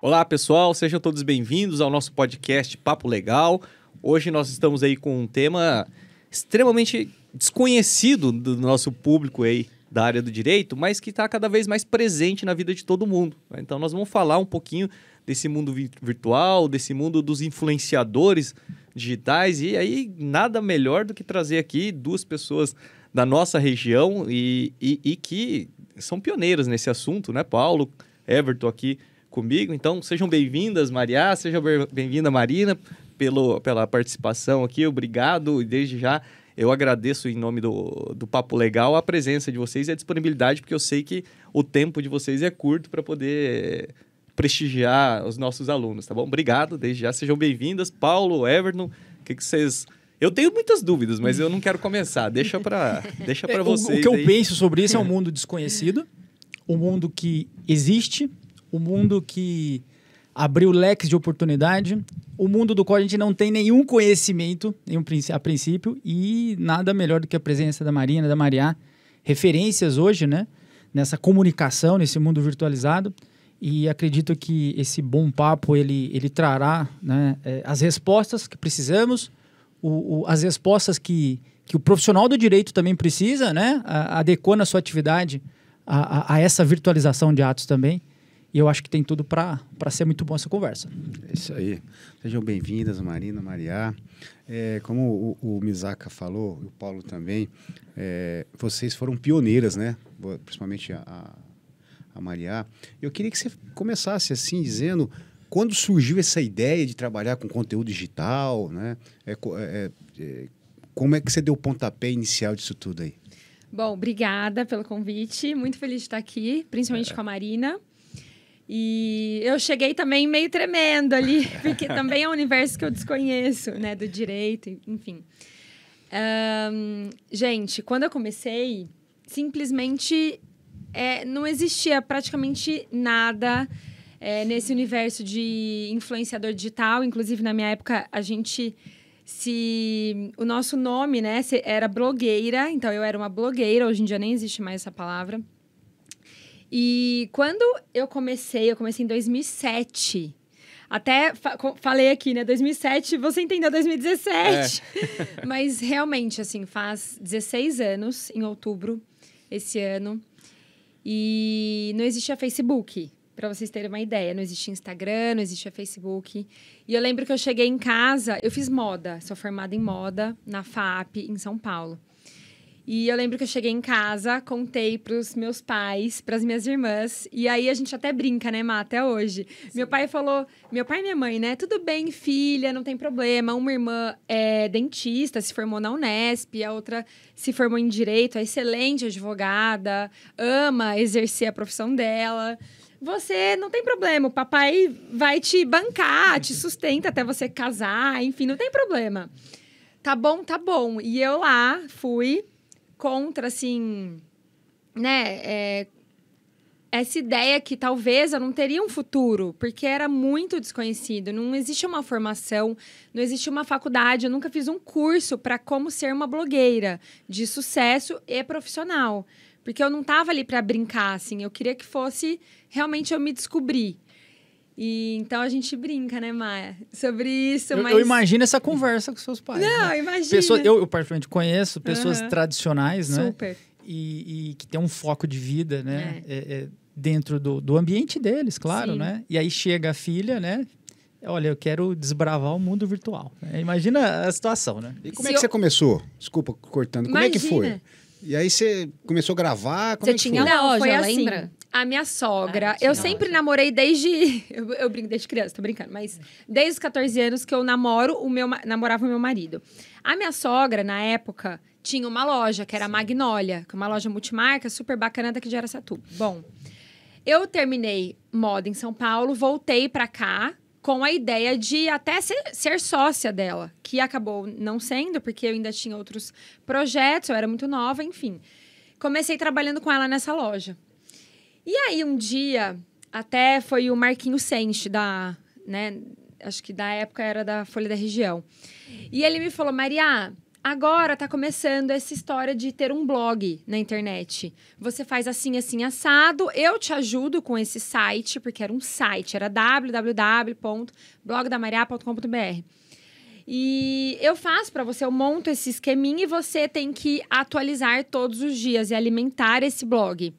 Olá, pessoal, sejam todos bem-vindos ao nosso podcast Papo Legal. Hoje nós estamos aí com um tema extremamente desconhecido do nosso público aí da área do direito, mas que está cada vez mais presente na vida de todo mundo. Né? Então nós vamos falar um pouquinho desse mundo virtual, desse mundo dos influenciadores digitais e aí nada melhor do que trazer aqui duas pessoas da nossa região e, e, e que são pioneiros nesse assunto, né? Paulo, Everton aqui comigo. Então, sejam bem-vindas, Maria, seja bem-vinda, Marina, pelo, pela participação aqui. Obrigado e desde já eu agradeço em nome do, do Papo Legal a presença de vocês e a disponibilidade, porque eu sei que o tempo de vocês é curto para poder prestigiar os nossos alunos, tá bom? Obrigado, desde já sejam bem-vindas. Paulo, Everton, o que, que vocês eu tenho muitas dúvidas, mas eu não quero começar. Deixa para deixa para é, vocês. O, que eu aí. penso sobre isso é um mundo desconhecido, um mundo que existe, um mundo que abriu leques de oportunidade, o mundo do qual a gente não tem nenhum conhecimento nenhum a princípio e nada melhor do que a presença da Marina, da Mariá, referências hoje, né? Nessa comunicação, nesse mundo virtualizado e acredito que esse bom papo ele, ele trará né, eh, as respostas que precisamos o, o, as respostas que, que o profissional do direito também precisa, né? A, adequando a sua atividade a, a, a, essa virtualização de atos também. E eu acho que tem tudo para ser muito bom essa conversa. É isso aí. Sejam bem-vindas, Marina, Mariá. É, como o, o Misaka falou, o Paulo também, é, vocês foram pioneiras, né? Principalmente a, a, a Mariá. Eu queria que você começasse assim, dizendo quando surgiu essa ideia de trabalhar com conteúdo digital, né? É, é, é, é, como é que você deu o pontapé inicial disso tudo aí? Bom, obrigada pelo convite. Muito feliz de estar aqui, principalmente é. com a Marina. E eu cheguei também meio tremendo ali, porque também é um universo que eu desconheço, né? Do direito, enfim. Um, gente, quando eu comecei, simplesmente é, não existia praticamente nada é, nesse universo de influenciador digital. Inclusive, na minha época, a gente se o nosso nome, né, era blogueira, então eu era uma blogueira, hoje em dia nem existe mais essa palavra. E quando eu comecei, eu comecei em 2007. Até fa falei aqui, né, 2007, você entendeu 2017. É. Mas realmente assim, faz 16 anos em outubro esse ano. E não existia Facebook. Para vocês terem uma ideia, não existia Instagram, não existia Facebook. E eu lembro que eu cheguei em casa, eu fiz moda, sou formada em moda na FAP, em São Paulo. E eu lembro que eu cheguei em casa, contei pros meus pais, pras minhas irmãs. E aí a gente até brinca, né, Má, até hoje. Sim. Meu pai falou, meu pai e minha mãe, né? Tudo bem, filha, não tem problema. Uma irmã é dentista, se formou na Unesp, a outra se formou em direito, é excelente advogada, ama exercer a profissão dela você não tem problema. O papai vai te bancar, te sustenta até você casar, enfim, não tem problema. Tá bom, tá bom. E eu lá fui contra, assim, né? É, essa ideia que talvez eu não teria um futuro, porque era muito desconhecido. Não existe uma formação, não existe uma faculdade. Eu nunca fiz um curso para como ser uma blogueira de sucesso e profissional. Porque eu não estava ali para brincar, assim. Eu queria que fosse realmente eu me descobrir. E então a gente brinca, né, Maia? Sobre isso, eu, mas... eu imagino essa conversa com seus pais. Não, né? imagina. eu, eu, particularmente, conheço pessoas uhum. tradicionais, né? Super. E, e, que tem um foco de vida, né? É. É, é, dentro do, do ambiente deles, claro, Sim. né? E aí chega a filha, né? Olha, eu quero desbravar o mundo virtual. Imagina a situação, né? E como Se é que eu... você começou? Desculpa, cortando. Como Imagina. é que foi? E aí você começou a gravar? Como você é tinha foi? loja, foi assim, lembra? A minha sogra. Ah, eu sempre loja. namorei desde... Eu, eu, brinco desde criança, tô brincando. Mas desde os 14 anos que eu namoro, o meu, namorava o meu marido. A minha sogra, na época, tinha uma loja, que era a Magnólia. Que é uma loja multimarca, super bacana daqui de Aracatuba. Bom... Eu terminei moda em São Paulo, voltei para cá com a ideia de até ser, ser, sócia dela, que acabou não sendo, porque eu ainda tinha outros projetos, eu era muito nova, enfim. Comecei trabalhando com ela nessa loja. E aí, um dia, até foi o Marquinho Sente, da, né, acho que da época era da Folha da Região. E ele me falou, Maria, Agora tá começando essa história de ter um blog na internet. Você faz assim, assim, assado. Eu te ajudo com esse site, porque era um site, era www.blogdamaria.com.br. E eu faço para você, eu monto esse esqueminha e você tem que atualizar todos os dias e alimentar esse blog.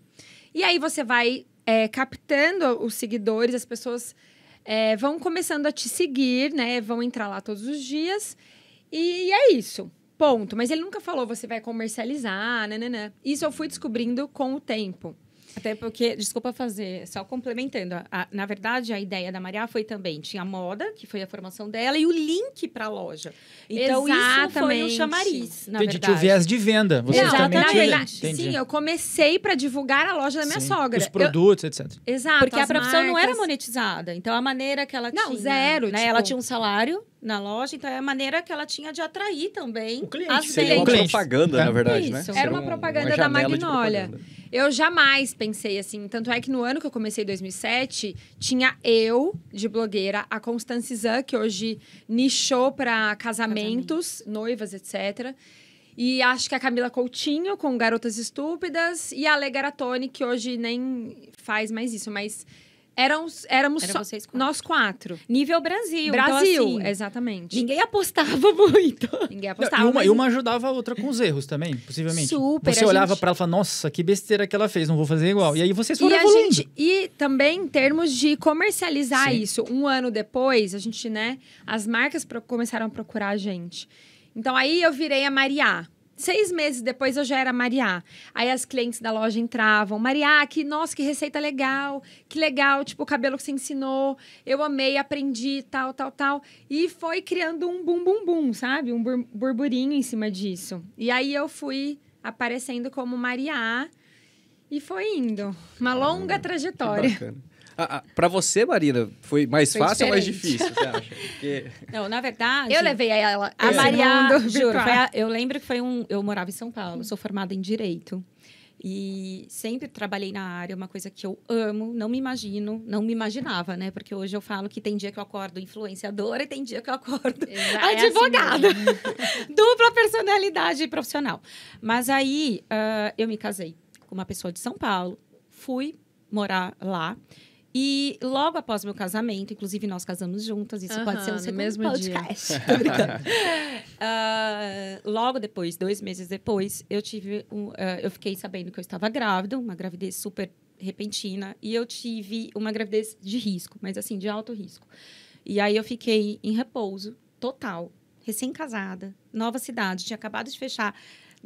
E aí você vai é, captando os seguidores, as pessoas é, vão começando a te seguir, né? Vão entrar lá todos os dias. E, e é isso. Ponto. Mas ele nunca falou, você vai comercializar, né. Isso eu fui descobrindo com o tempo. Até porque, desculpa fazer, só complementando, a, na verdade a ideia da Maria foi também, tinha a moda, que foi a formação dela, e o link para a loja. Então Exatamente. isso foi um chamariz, na Entendi, verdade. Tinha o viés de venda, vocês também na Sim, eu comecei para divulgar a loja da minha sim. sogra. Os produtos, eu... etc. Exato. Porque a profissão marcas... não era monetizada, então a maneira que ela não, tinha... Não, zero. Né? Tipo... Ela tinha um salário na loja, então é a maneira que ela tinha de atrair também o cliente. As Seria uma propaganda, é. na verdade, né? isso. né? Era uma propaganda uma da Magnólia. Eu jamais pensei assim. Tanto é que no ano que eu comecei, 2007, tinha eu, de blogueira, a Constance Zan, que hoje nichou para casamentos, Casamento. noivas, etc. E acho que a Camila Coutinho, com Garotas Estúpidas, e a Ale Garatone, que hoje nem faz mais isso, mas eram, éramos Era só quatro. nós quatro. Nível Brasil. Então, Brasil, então, assim, exatamente. Ninguém apostava muito. Ninguém apostava. Não, e, uma, e, uma, ajudava a outra com os erros também, possivelmente. Super. Você olhava gente... para ela e falava, nossa, que besteira que ela fez, não vou fazer igual. E aí vocês foram e evoluindo. Gente, e também em termos de comercializar Sim. isso. Um ano depois, a gente, né, as marcas pro, começaram a procurar a gente. Então aí eu virei a Mariá. Seis meses depois eu já era Mariá. Aí as clientes da loja entravam. Mariá, que, nossa, que receita legal, que legal, tipo, o cabelo que você ensinou, eu amei, aprendi, tal, tal, tal. E foi criando um bum bum bum, sabe? Um bur burburinho em cima disso. E aí eu fui aparecendo como Mariá e foi indo. Uma longa ah, trajetória. Que bacana. Ah, ah, para você, Marina, foi mais foi fácil diferente. ou mais difícil, você acha? Porque... Não, na verdade. Eu levei a ela. A Maria, juro, a, eu lembro que foi um. Eu morava em São Paulo, sou formada em Direito. E sempre trabalhei na área, uma coisa que eu amo, não me imagino, não me imaginava, né? Porque hoje eu falo que tem dia que eu acordo influenciadora e tem dia que eu acordo advogada. É, é assim Dupla personalidade profissional. Mas aí uh, eu me casei com uma pessoa de São Paulo, fui morar lá. E logo após meu casamento, inclusive nós casamos juntas, isso pode ser um segundo mesmo podcast. uh, logo depois, dois meses depois, eu tive um, uh, eu fiquei sabendo que eu estava grávida, uma gravidez super repentina, e eu tive uma gravidez de risco, mas assim, de alto risco. E aí eu fiquei em repouso total, recém-casada, nova cidade, tinha acabado de fechar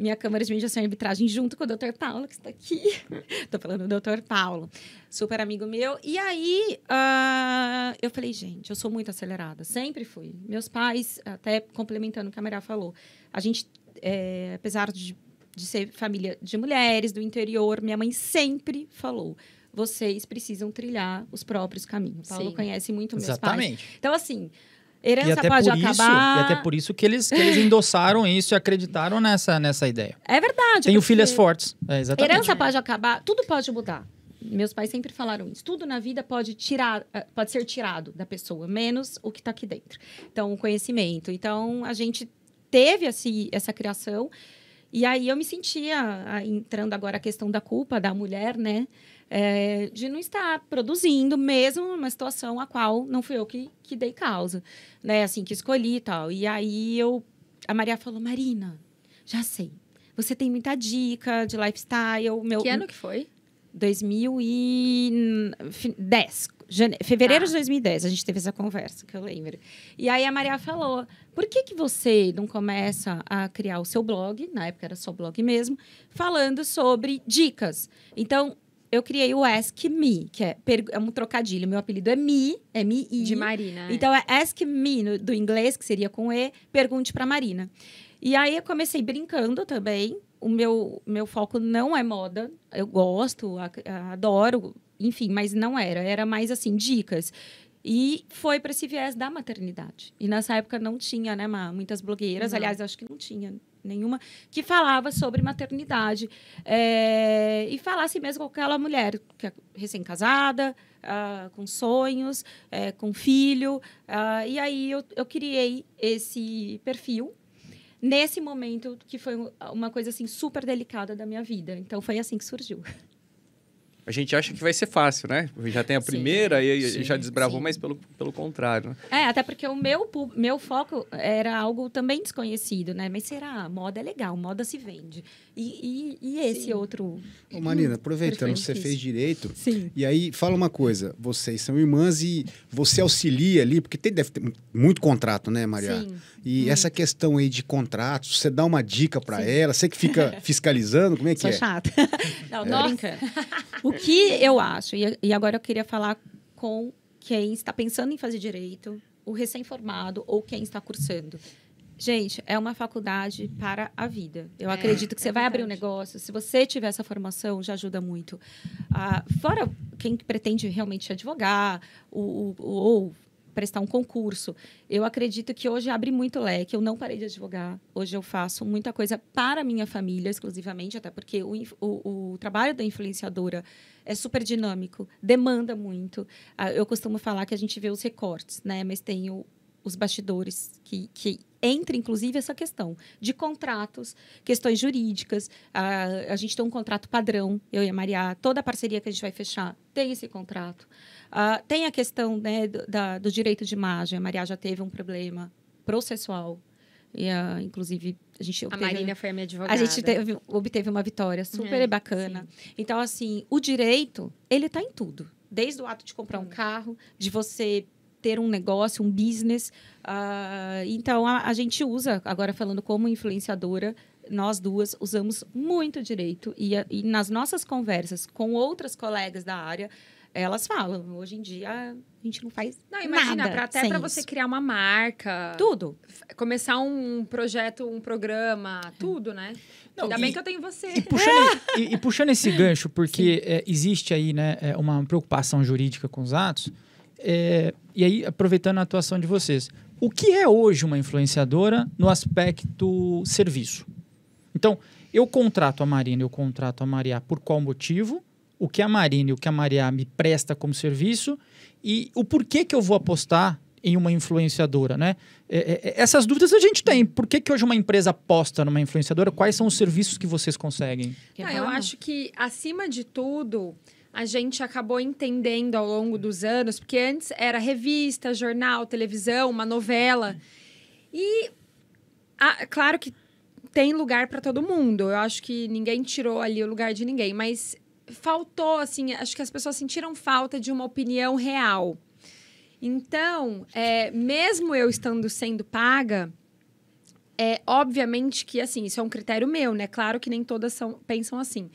minha Câmara de Mediação e Arbitragem junto com o Dr. Paulo, que está aqui. Estou falando do Dr. Paulo, super amigo meu. E aí uh, eu falei, gente, eu sou muito acelerada, sempre fui. Meus pais, até complementando o que a Maria falou, a gente, é, apesar de, de ser família de mulheres, do interior, minha mãe sempre falou vocês precisam trilhar os próprios caminhos. Paulo Sim. conhece muito meus Exatamente. pais. Então, assim, Herança e até pode por acabar. Isso, e até por isso que eles, que eles endossaram isso e acreditaram nessa, nessa ideia. É verdade. Tenho filhas fortes. É, exatamente. Herança pode acabar, tudo pode mudar. Meus pais sempre falaram isso. Tudo na vida pode tirar, eh, pode ser tirado da pessoa, menos o que está aqui dentro. Então, o conhecimento. Então, a gente teve assim essa criação. E aí eu me sentia, ah, entrando agora a questão da culpa da mulher, né? é, de não estar produzindo, mesmo numa situação a qual não fui eu que, que dei causa, né? Assim, que escolhi e tal. E aí eu. A Maria falou: Marina, já sei. Você tem muita dica de lifestyle. Meu, que ano que foi? 2010. Fevereiro ah. de 2010, tá. a gente teve essa conversa, que eu lembro. E aí a Maria falou: por que, que você não começa a criar o seu blog? Na época era só blog mesmo, falando sobre dicas. Então, eu criei o Ask Me, que é, é um trocadilho. Meu apelido é Me, é Me I. De Marina. É. Então é, é Ask Me no, do inglês, que seria com E, pergunte para Marina. E aí eu comecei brincando também. O meu, meu foco não é moda. Eu gosto, a, a, adoro, enfim, mas não era. Era mais assim, dicas. E foi para esse viés da maternidade. E nessa época não tinha, né, Má? Muitas blogueiras. Aliás, acho que não tinha nenhuma, que falava sobre maternidade. É, e falasse mesmo com aquela mulher que é recém-casada, uh, com sonhos, eh, com filho. Uh, e aí eu, eu criei esse perfil nesse momento que foi uma coisa assim super delicada da minha vida. Então foi assim que surgiu. A gente acha que vai ser fácil, né? Já tem a primeira sim, e sim, já desbravou, sim. mas pelo, pelo contrário. Né? É, até porque o meu, meu foco era algo também desconhecido, né? Mas será? Moda é legal, moda se vende. E, e, e esse outro. Ô, Marina, hum, aproveitando, você fez direito. Sim. E aí, fala uma coisa: vocês são irmãs e você auxilia ali, porque tem, deve ter muito contrato, né, Maria? Sim. E hum. essa questão aí de contratos, você dá uma dica para ela, você que fica fiscalizando, como é que Sou é? Sou chata. Não, é. não brincando. o que eu acho, e, agora eu queria falar com quem está pensando em fazer direito, o recém-formado ou quem está cursando. Gente, é uma faculdade para a vida. Eu é, acredito que é você vai abrir um negócio. Se você tiver essa formação, já ajuda muito. Ah, fora quem pretende realmente advogar ou, ou, ou prestar um concurso. Eu acredito que hoje abre muito leque. Eu não parei de advogar. Hoje eu faço muita coisa para a minha família, exclusivamente, até porque o, o, o, trabalho da influenciadora é super dinâmico, demanda muito. Ah, eu costumo falar que a gente vê os recortes, né? Mas tem o, os bastidores que, que entra, inclusive, essa questão de contratos, questões jurídicas. A, a gente tem um contrato padrão, eu e a Maria, toda a parceria que a gente vai fechar tem esse contrato. tem a questão né, do, da, do direito de imagem. A Maria já teve um problema processual e inclusive a gente obteve, a Marília foi a minha advogada. A gente teve, obteve uma vitória super é, bacana. Sim. Então assim, o direito, ele está em tudo. Desde o ato de comprar hum. um carro, de você ter um negócio, um business. Uh, então, a, a gente usa, agora falando como influenciadora, nós duas usamos muito direito. E, e, nas nossas conversas com outras colegas da área, elas falam. Hoje em dia, a gente não faz não, imagina, nada até para você criar uma marca. Tudo. Começar um projeto, um programa, tudo, né? Não, Ainda e, bem que eu tenho você. E puxando, e, e puxando esse gancho, porque é, existe aí né, é uma preocupação jurídica com os atos é, e aí, aproveitando a atuação de vocês, o que é hoje uma influenciadora no aspecto serviço? Então, eu contrato a Marina, eu contrato a Maria por qual motivo? O que a Marina e o que a Maria me presta como serviço? E o porquê que eu vou apostar em uma influenciadora, né? É, é, é essas dúvidas a gente tem. Por que, que hoje uma empresa aposta numa influenciadora? Quais são os serviços que vocês conseguem? Ah, eu acho que, acima de tudo, a gente acabou entendendo ao longo dos anos, porque antes era revista, jornal, televisão, uma novela. E a, claro que tem lugar para todo mundo. Eu acho que ninguém tirou ali o lugar de ninguém, mas faltou assim, acho que as pessoas sentiram falta de uma opinião real. Então, é, mesmo eu estando sendo paga, é obviamente que assim, isso é um critério meu, né? Claro que nem todas são, pensam assim.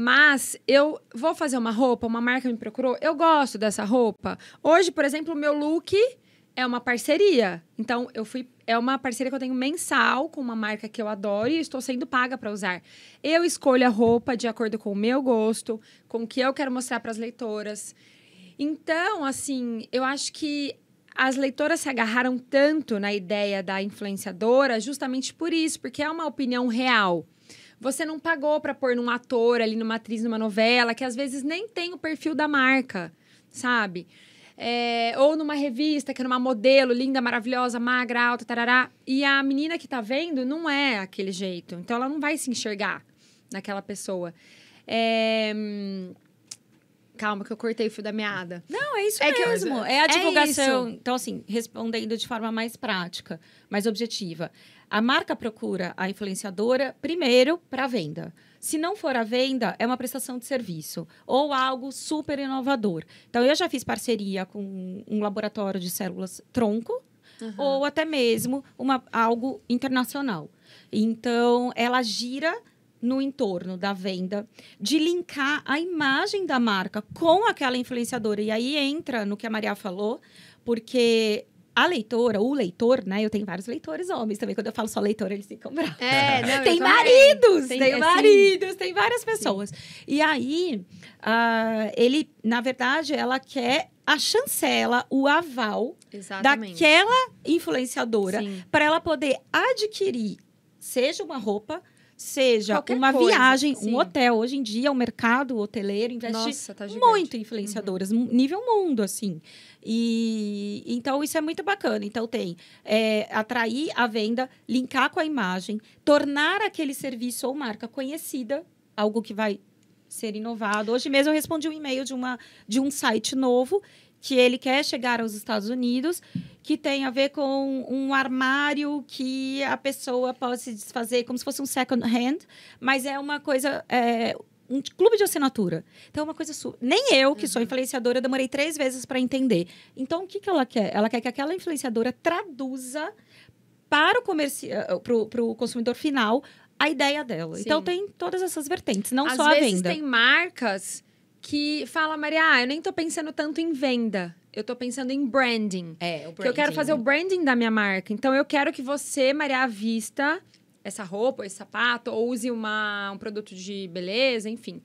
Mas eu vou fazer uma roupa, uma marca me procurou, eu gosto dessa roupa. Hoje, por exemplo, o meu look é uma parceria. Então, eu fui. É uma parceria que eu tenho mensal com uma marca que eu adoro e estou sendo paga para usar. Eu escolho a roupa de acordo com o meu gosto, com o que eu quero mostrar para as leitoras. Então, assim, eu acho que as leitoras se agarraram tanto na ideia da influenciadora justamente por isso, porque é uma opinião real. Você não pagou para pôr num ator ali, numa atriz, numa novela, que às vezes nem tem o perfil da marca, sabe? É, ou numa revista, que é numa modelo linda, maravilhosa, magra, alta, tarará. E a menina que tá vendo não é aquele jeito. Então ela não vai se enxergar naquela pessoa. É... Calma, que eu cortei o fio da meada. Não, é isso é mesmo. Que É a é divulgação. É então, assim, respondendo de forma mais prática, mais objetiva. A marca procura a influenciadora primeiro para venda. Se não for a venda, é uma prestação de serviço ou algo super inovador. Então, eu já fiz parceria com um laboratório de células tronco uhum. ou até mesmo uma, algo internacional. Então, ela gira no entorno da venda, de linkar a imagem da marca com aquela influenciadora. E aí entra no que a Maria falou, porque a leitora, o leitor, né? Eu tenho vários leitores homens também. Quando eu falo só leitor, eles ficam bravos. É, não, tem maridos! Tem, tem assim... maridos, tem várias pessoas. Sim. E aí, uh, ele, na verdade, ela quer a chancela, o aval Exatamente. daquela influenciadora para ela poder adquirir, seja uma roupa, seja Qualquer uma coisa, viagem, sim. um hotel. Hoje em dia, o mercado hoteleiro investe Nossa, tá muito em influenciadoras, uhum. nível mundo, assim. E então, isso é muito bacana. Então, tem é, atrair a venda, linkar com a imagem, tornar aquele serviço ou marca conhecida, algo que vai ser inovado. Hoje mesmo eu respondi um e-mail de, uma, de um site novo que ele quer chegar aos Estados Unidos, que tem a ver com um armário que a pessoa pode se desfazer como se fosse um second hand, mas é uma coisa é, um clube de assinatura. Então, é uma coisa sua. Nem eu, que uhum. sou influenciadora, demorei três vezes para entender. Então, o que, que ela quer? Ela quer que aquela influenciadora traduza para o, comerci... Eh, eh, pro, pro consumidor final a ideia dela. Sim. Então, tem todas essas vertentes, não Às só a venda. Às vezes tem marcas que fala, Maria, ah, eu nem estou pensando tanto em venda. Eu tô pensando em branding. É, o branding. Que eu quero fazer o branding da minha marca. Então eu quero que você, Maria Vista, essa roupa, esse sapato, ou use uma, um produto de beleza, enfim,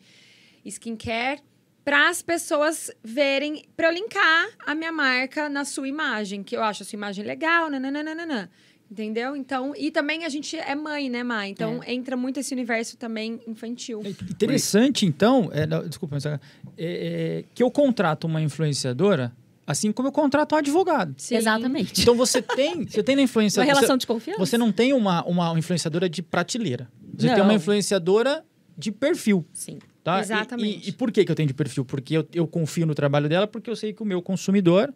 skincare, para as pessoas verem, para eu linkar a minha marca na sua imagem, que eu acho a sua imagem legal, nananana. Entendeu? Então, e também a gente é mãe, né, Má? Então é. entra muito esse universo também infantil. É interessante, então, é, desculpa, mas, é, é, que eu contrato uma influenciadora Assim como eu contrato um advogado. Sim. Exatamente. Então você tem, você tem na influência. Uma relação você, de confiança. Você não tem uma, uma influenciadora de prateleira. Você não. tem uma influenciadora de perfil. Sim. Tá? Exatamente. E, e, e, por que, que eu tenho de perfil? Porque eu, eu confio no trabalho dela, porque eu sei que o meu consumidor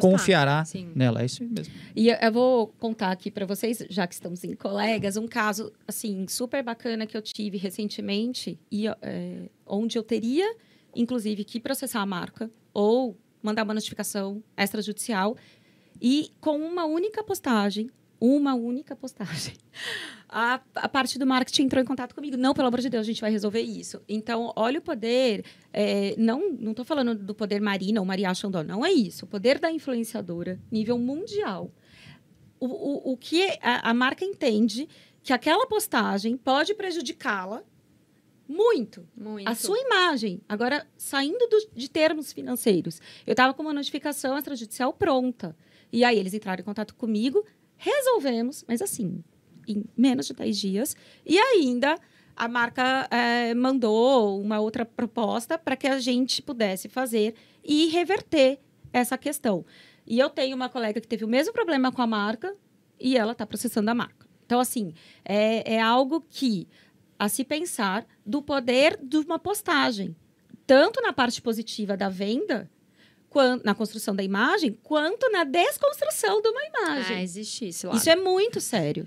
confiará Sim. nela. É isso mesmo. E eu vou contar aqui para vocês, já que estamos em colegas, um caso assim super bacana que eu tive recentemente e é, onde eu teria, inclusive, que processar a marca ou mandar uma notificação extrajudicial e com uma única postagem, uma única postagem, a, a parte do marketing entrou em contato comigo. Não, pelo amor de Deus, a gente vai resolver isso. Então, olha o poder. É, não não estou falando do poder Marina ou Maria Chandon, não é isso. O poder da influenciadora, nível mundial. O, o, o que a, a marca entende que aquela postagem pode prejudicá-la muito. Muito. A sua imagem. Agora, saindo do, de termos financeiros, eu estava com uma notificação extrajudicial pronta. E aí eles entraram em contato comigo, resolvemos, mas assim, em menos de 10 dias. E ainda a marca é, mandou uma outra proposta para que a gente pudesse fazer e reverter essa questão. E eu tenho uma colega que teve o mesmo problema com a marca e ela está processando a marca. Então, assim, é, é algo que a se pensar do poder de uma postagem, tanto na parte positiva da venda, quanto, na construção da imagem, quanto na desconstrução de uma imagem. Ah, existe isso. Lá. Isso é muito sério.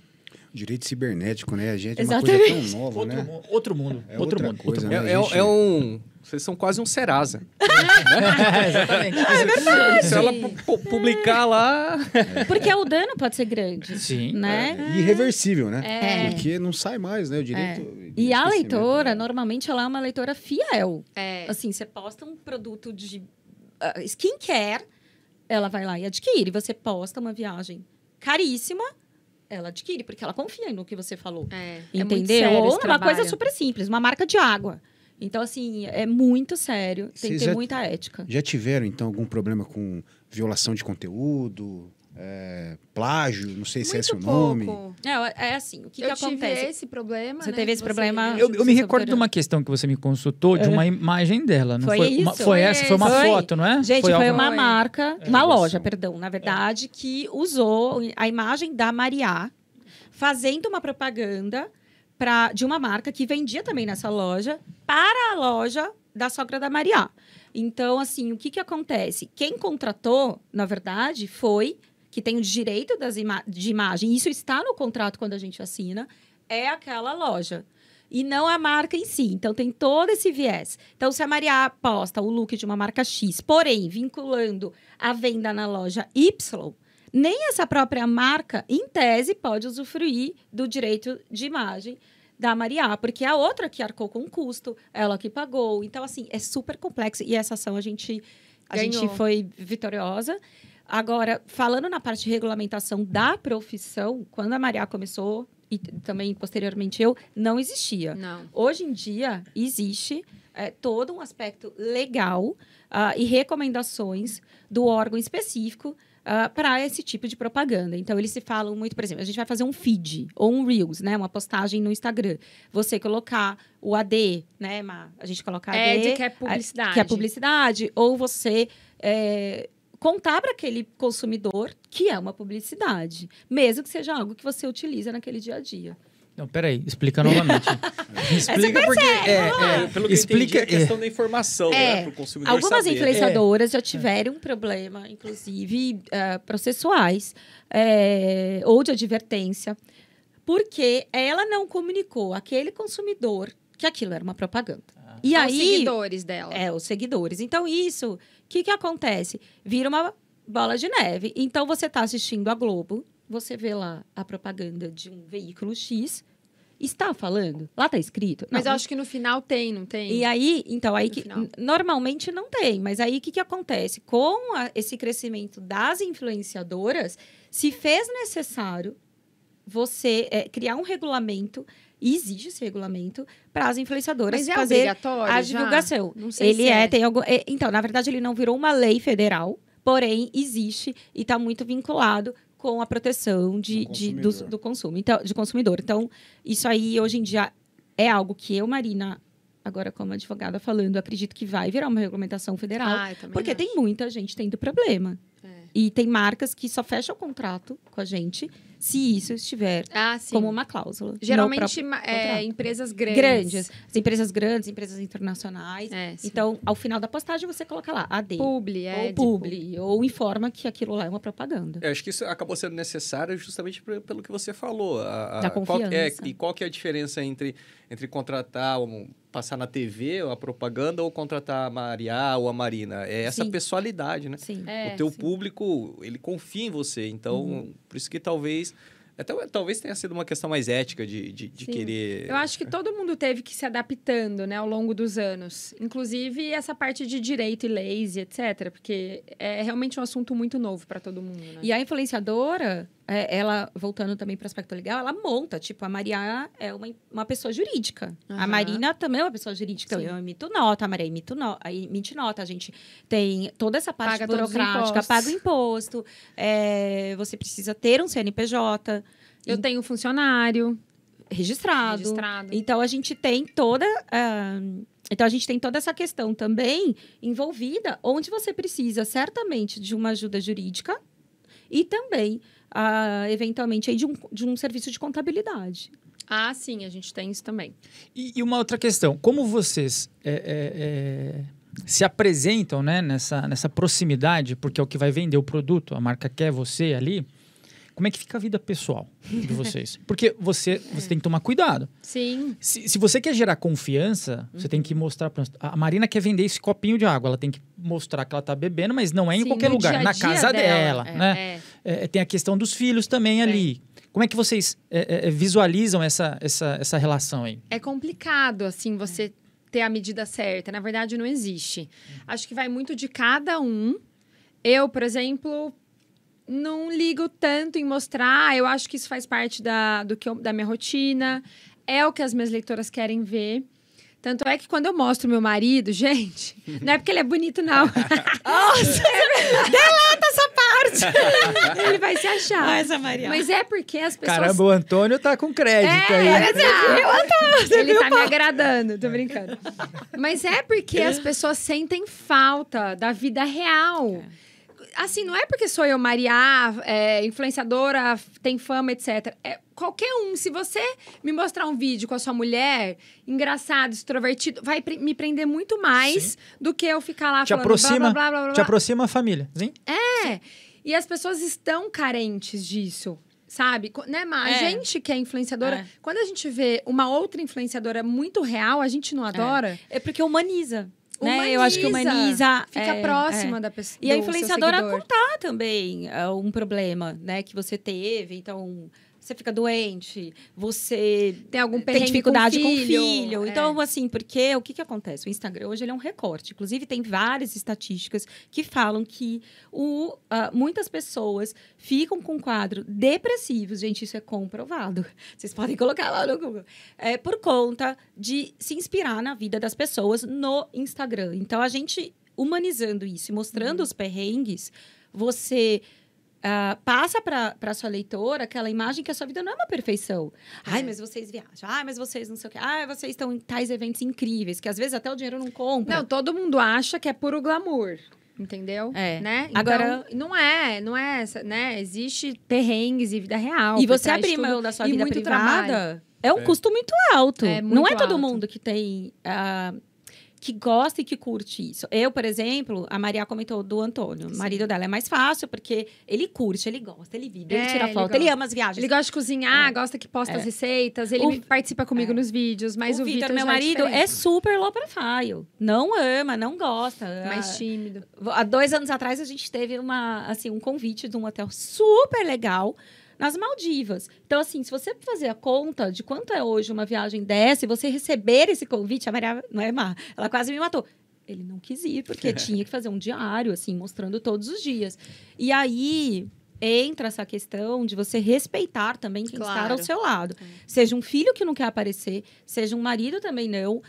Direito cibernético, né? A gente Exatamente. é uma coisa tão nova, outro, né? Outro mundo. É outro mundo. Coisa, outro mundo. É, né? é, é um vocês são quase um Serasa. né? é, exatamente. É verdade. Se ela publicar lá. Porque o dano pode ser grande. Sim. Né? É. Irreversível, né? É. Porque não sai mais, né? O direito. É. E a leitora, né? normalmente, ela é uma leitora fiel. É. Assim, você posta um produto de uh, skincare, ela vai lá e adquire. Você posta uma viagem caríssima ela adquire, porque ela confia no que você falou. É, é entendeu? É Ou uma trabalho. coisa super simples, uma marca de água. Então, assim, é muito sério, tem que ter já, muita ética. Já tiveram, então, algum problema com violação de conteúdo? É, plágio, não sei se é esse o nome. É, é assim, o que, eu que acontece? Tive esse problema. Você né, teve esse você problema? Eu, eu me recordo de uma questão que você me consultou, de é. uma imagem dela. Não foi, foi isso? Uma, foi, foi essa, foi uma foi. foto, não é? Gente, foi, uma marca, é. uma loja, perdão, na verdade, que usou a imagem da Maria fazendo uma propaganda pra, de uma marca que vendia também nessa loja para a loja da sogra da Maria. Então, assim, o que, que acontece? Quem contratou, na verdade, foi que tem o direito das ima de imagem, isso está no contrato quando a gente assina, é aquela loja. E não a marca em si. Então, tem todo esse viés. Então, se a Maria aposta o look de uma marca X, porém, vinculando a venda na loja Y, nem essa própria marca, em tese, pode usufruir do direito de imagem da Maria, porque é a outra que arcou com o custo, ela que pagou. Então, assim, é super complexo. E essa ação a gente, a gente foi vitoriosa. Agora, falando na parte de regulamentação da profissão, quando a Maria começou, e também posteriormente eu, não existia. Não. Hoje em dia, existe é, todo um aspecto legal uh, e recomendações do órgão específico uh, ah, para esse tipo de propaganda. Então, eles se falam muito, por exemplo, a gente vai fazer um feed ou um Reels, né? Uma postagem no Instagram. Você colocar o AD, né, Má? A gente coloca AD. Ad, é, que é publicidade. A, é, que é publicidade. Ou você. É, contar para aquele consumidor que é uma publicidade, mesmo que seja algo que você utiliza naquele dia a dia. Não, peraí, explica novamente. explica porque. É, é, é pelo que explica, eu entendi, é, é questão da informação, né, é, né? Para o consumidor. Algumas saber. influenciadoras já é. tiveram um problema, inclusive uh, processuais, ou de advertência, porque ela não comunicou àquele consumidor que aquilo era uma propaganda. Ah. E aí, os seguidores dela. É, os seguidores. Então, isso, o que, que acontece? Vira uma bola de neve. Então, você está assistindo a Globo, você vê lá a propaganda de um veículo X, está falando? Lá está escrito? Mas não. eu acho que no final tem, não tem? E aí, então, aí no que final. normalmente não tem, mas aí o que, que acontece? Com a, esse crescimento das influenciadoras, se fez necessário você é, criar um regulamento e exige esse regulamento para as influenciadoras Mas é fazer a divulgação. Já? Não sei ele se é, é, tem algum, é, então, na verdade ele não virou uma lei federal, porém existe e está muito vinculado com a proteção de, do, de, do, do consumo, então, de consumidor. Então, isso aí hoje em dia é algo que eu, Marina, agora como advogada falando, acredito que vai virar uma regulamentação federal, ah, porque acho. tem muita gente tendo problema. É. E tem marcas que só fecham o contrato com a gente se isso estiver ah, como uma cláusula. Geralmente é, empresas grandes. Grandes. As empresas grandes, empresas internacionais. É, então, ao final da postagem, você coloca lá AD. Publi, é. Ou publi, tipo publi, Ou informa que aquilo lá é uma propaganda. Eu acho que isso acabou sendo necessário justamente pelo que você falou. A, a, da é, confiança. Qual, é, e qual que é a diferença entre entre contratar, um, passar na TV a propaganda ou contratar a Maria ou a Marina. É essa sim. pessoalidade, né? Sim. É, o teu sim. público, ele confia em você. Então, uhum. por isso que talvez... Até, talvez tenha sido uma questão mais ética de, de, de querer. Eu acho que todo mundo teve que se adaptando né, ao longo dos anos. Inclusive essa parte de direito e leis e etc. Porque é realmente um assunto muito novo para todo mundo. Né? E a influenciadora é, ela, voltando também para o aspecto legal, ela monta. Tipo, a Maria é uma, uma pessoa jurídica. Uhum. A Marina também é uma pessoa jurídica. Sim. Eu emito nota, a Maria emite, no, emite nota. A gente tem toda essa parte paga burocrática, paga o imposto. É, você precisa ter um CNPJ. Eu tenho um funcionário. Registrado. registrado. Então a gente tem toda. Uh, então a gente tem toda essa questão também envolvida, onde você precisa certamente de uma ajuda jurídica e também, ah, eventualmente, aí de, um, de um serviço de contabilidade. Ah, sim, a gente tem isso também. E, e uma outra questão: como vocês é, é, é, se apresentam né, nessa, nessa proximidade, porque é o que vai vender o produto, a marca quer você ali. Como é que fica a vida pessoal de vocês? Porque você, você tem que tomar cuidado. Sim. Se, se você quer gerar confiança, uhum. você tem que mostrar. a Marina quer vender esse copinho de água. Ela tem que mostrar que ela tá bebendo, mas não é em Sim, qualquer lugar. na casa dela, dela é, né? É. é. É, tem a questão dos filhos também ali. Como é que vocês é, é, visualizam essa, essa, essa relação aí? É complicado, assim, você ter a medida certa. Na verdade, não existe. Acho que vai muito de cada um. Eu, por exemplo, não ligo tanto em mostrar. Eu acho que isso faz parte da, do que eu, da minha rotina. É o que as minhas leitoras querem ver. Tanto é que quando eu mostro meu marido, gente, não é porque ele é bonito, não. Nossa, delata essa parte! ele vai se achar. Nossa, Maria. Mas é porque as pessoas. Caramba, o Antônio tá com crédito é, aí. É, tá. Ele, ele tá me agradando, tô brincando. Mas é porque as pessoas sentem falta da vida real. É assim, não é porque sou eu, Maria, é, influenciadora, tem fama, etc. É, qualquer um, se você me mostrar um vídeo com a sua mulher, engraçado, extrovertido, vai pre me prender muito mais Sim. do que eu ficar lá te falando aproxima, blá, blá, blá, blá Te aproxima a família, vem É. Sim. E as pessoas estão carentes disso. Sabe? Né, Má? A é. gente que é influenciadora, é. quando a gente vê uma outra influenciadora muito real, a gente não é. adora. é porque humaniza. Humaniza, né? Eu acho que humaniza. Fica é, próxima é. da pessoa. E a influenciadora contar também ah, um problema, né? Que você teve. Então, você fica doente, você tem algum tem dificuldade com filho. Com filho. É. Então, assim, porque o que, que acontece? O Instagram hoje ele é um recorte. Inclusive, tem várias estatísticas que falam que o, uh, muitas pessoas ficam com quadro depressivos. Gente, isso é comprovado. Vocês podem colocar lá no Google. É por conta de se inspirar na vida das pessoas no Instagram. Então, a gente humanizando isso e mostrando uhum. os perrengues, você Uh, passa para a sua leitora aquela imagem que a sua vida não é uma perfeição. É. Ai, mas vocês viajam. Ai, mas vocês não sei o quê. Ai, vocês estão em tais eventos incríveis, que às vezes até o dinheiro não compra. Não, todo mundo acha que é puro glamour. Entendeu? É. Né? Então, Agora não é, não é, né? Existe perrengues e vida real. E você abrir mão da sua vida privada trabalho. é um é. custo muito alto. É muito não é todo alto. mundo que tem uh, que gosta e que curte isso. Eu, por exemplo, a Maria comentou do Antônio, Sim. marido dela. É mais fácil, porque ele curte, ele gosta, ele vive, é, ele tira foto, ele, ele, ama as viagens. Ele gosta de cozinhar, é. gosta que posta é. as receitas, ele o, participa comigo é. nos vídeos, mas o, o Vitor, meu é marido, é, super low profile. Não ama, não gosta. Mais tímido. Há dois anos atrás, a gente teve uma, assim, um convite de um hotel super legal nas Maldivas. Então, assim, se você fazer a conta de quanto é hoje uma viagem dessa e você receber esse convite, a Maria, não é má. ela quase me matou. Ele não quis ir, porque tinha que fazer um diário, assim, mostrando todos os dias. E aí, entra essa questão de você respeitar também quem claro. está ao seu lado. Sim. É. Seja um filho que não quer aparecer, seja um marido também não.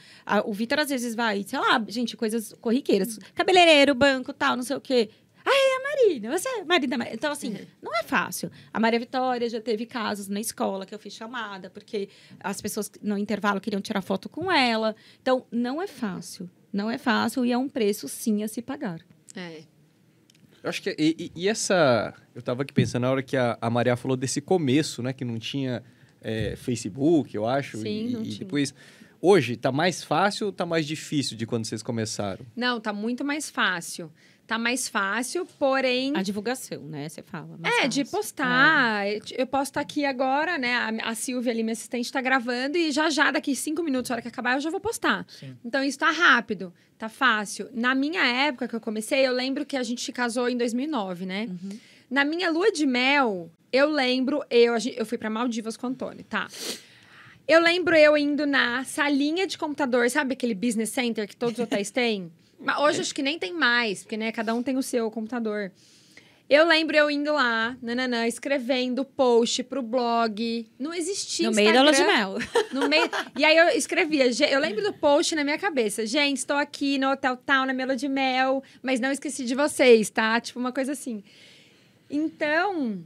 o Vitor às vezes vai, sei lá, gente, coisas corriqueiras. Hum. Cabeleireiro, banco, tal, não sei o quê. Ai, ah, é, Marina, você é Marina. Então, assim, uhum. não é fácil. A Maria Vitória já teve casos na escola que eu fiz chamada, porque as pessoas no intervalo queriam tirar foto com ela. Então, não é fácil. Não é fácil e é um preço, sim, a se pagar. É. Eu acho que. E, e, essa. Eu estava aqui pensando na hora que a, a Maria falou desse começo, né? Que não tinha é, Facebook, eu acho. Sim, e, não e tinha. depois hoje tá mais fácil ou tá mais difícil de quando vocês começaram? Não, tá muito mais fácil tá mais fácil, porém. A divulgação, né? Você fala. é, fácil. de postar. É. Eu posso estar aqui agora, né? A, a Silvia ali, minha assistente, está gravando e já já, daqui cinco minutos, a hora que acabar, eu já vou postar. Sim. Então isso tá rápido, tá fácil. Na minha época que eu comecei, eu lembro que a gente se casou em 2009, né? Uhum. Na minha lua de mel, eu lembro, eu, eu fui para Maldivas com o Antônio, tá? Eu lembro eu indo na salinha de computador, sabe aquele business center que todos os hotéis têm? Mas hoje é. acho que nem tem mais, porque né, cada um tem o seu computador. Eu lembro eu indo lá, nananã, escrevendo post pro blog. Não existia No meio da lua de mel. No meio... E aí eu escrevia, eu lembro do post na minha cabeça. Gente, estou aqui no hotel tal, na minha de mel, mas não esqueci de vocês, tá? Tipo, uma coisa assim. Então,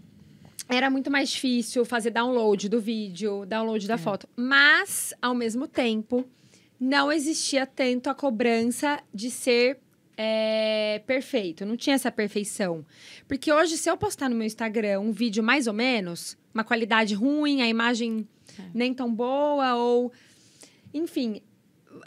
era muito mais difícil fazer download do vídeo, download da é. foto. Mas, ao mesmo tempo, não existia tanto a cobrança de ser é, perfeito. Não tinha essa perfeição. Porque hoje, se eu postar no meu Instagram um vídeo mais ou menos, uma qualidade ruim, a imagem é. nem tão boa, ou. Enfim,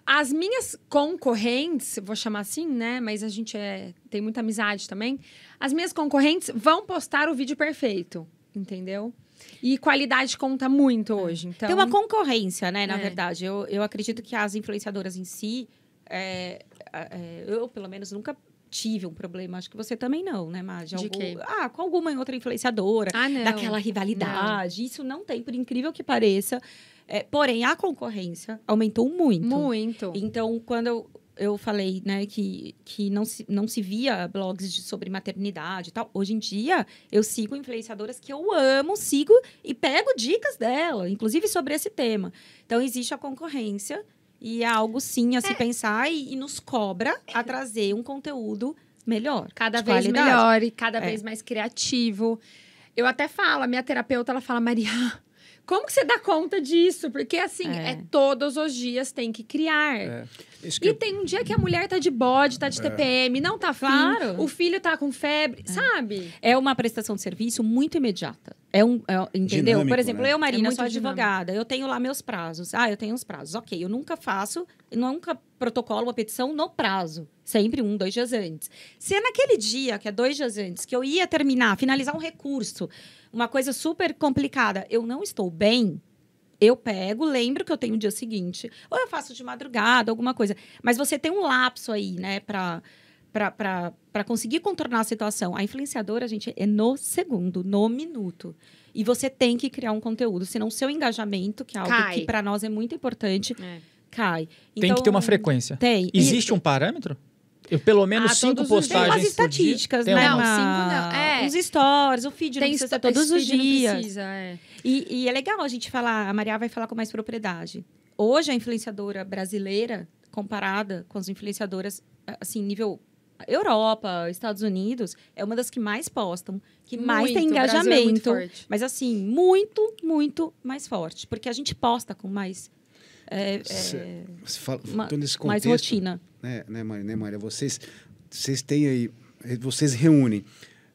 as minhas concorrentes, vou chamar assim, né? Mas a gente é, tem muita amizade também. As minhas concorrentes vão postar o vídeo perfeito, entendeu? E qualidade conta muito é. hoje. Então... Tem uma concorrência, né? Na é. verdade, eu, eu acredito que as influenciadoras em si, é, é, é eu pelo menos nunca tive um problema, acho que você também não, né, Magi? De quê? Ah, com alguma outra influenciadora, ah, não. daquela rivalidade. Não. Isso não tem, por incrível que pareça. É, porém, a concorrência aumentou muito. Muito. Então, quando eu eu falei, né, que, que não, se, não se via blogs de, sobre maternidade e tal. Hoje em dia, eu sigo influenciadoras que eu amo, sigo e pego dicas dela, inclusive sobre esse tema. Então, existe a concorrência e é algo, sim, a se é. pensar e, e, nos cobra a trazer um conteúdo melhor. Cada vez qualidade. melhor e cada é. vez mais criativo. Eu até falo, a minha terapeuta, ela fala, Maria como que você dá conta disso? Porque, assim, é, é todos os dias tem que criar. É. Que... E tem um dia que a mulher tá de bode, tá de é. TPM, não tá claro. Fim, o filho tá com febre, é. sabe? É uma prestação de serviço muito imediata. É um, é, entendeu? Dinâmico, Por exemplo, né? eu, Marina, é sou advogada, dinâmico. eu tenho lá meus prazos. Ah, eu tenho uns prazos. Ok, eu nunca faço, nunca protocolo uma petição no prazo. Sempre um, dois dias antes. Se é naquele dia, que é dois dias antes, que eu ia terminar, finalizar um recurso, uma coisa super complicada. Eu não estou bem. Eu pego, lembro que eu tenho o dia seguinte, ou eu faço de madrugada, alguma coisa. Mas você tem um lapso aí, né, para para conseguir contornar a situação. A influenciadora, a gente, é no segundo, no minuto. E você tem que criar um conteúdo, senão o seu engajamento, que é algo cai. que para nós é muito importante, é. cai. Então, tem que ter uma então, frequência. Tem. Existe e... um parâmetro? Eu, pelo menos ah, cinco postagens. Tem umas estatísticas, né? Não, uma... cinco não. É. Os stories, o feed tem não precisa todos os dias. Precisa, é. E, e é legal a gente falar, a Maria vai falar com mais propriedade. Hoje a influenciadora brasileira, comparada com as influenciadoras, assim, nível Europa, Estados Unidos, é uma das que mais postam, que muito, mais tem é engajamento. É mas assim, muito, muito mais forte. Porque a gente posta com mais é, é, fala, nesse contexto, mais rotina. Né, né, Maria, né, Maria? Vocês, vocês têm aí, vocês reúnem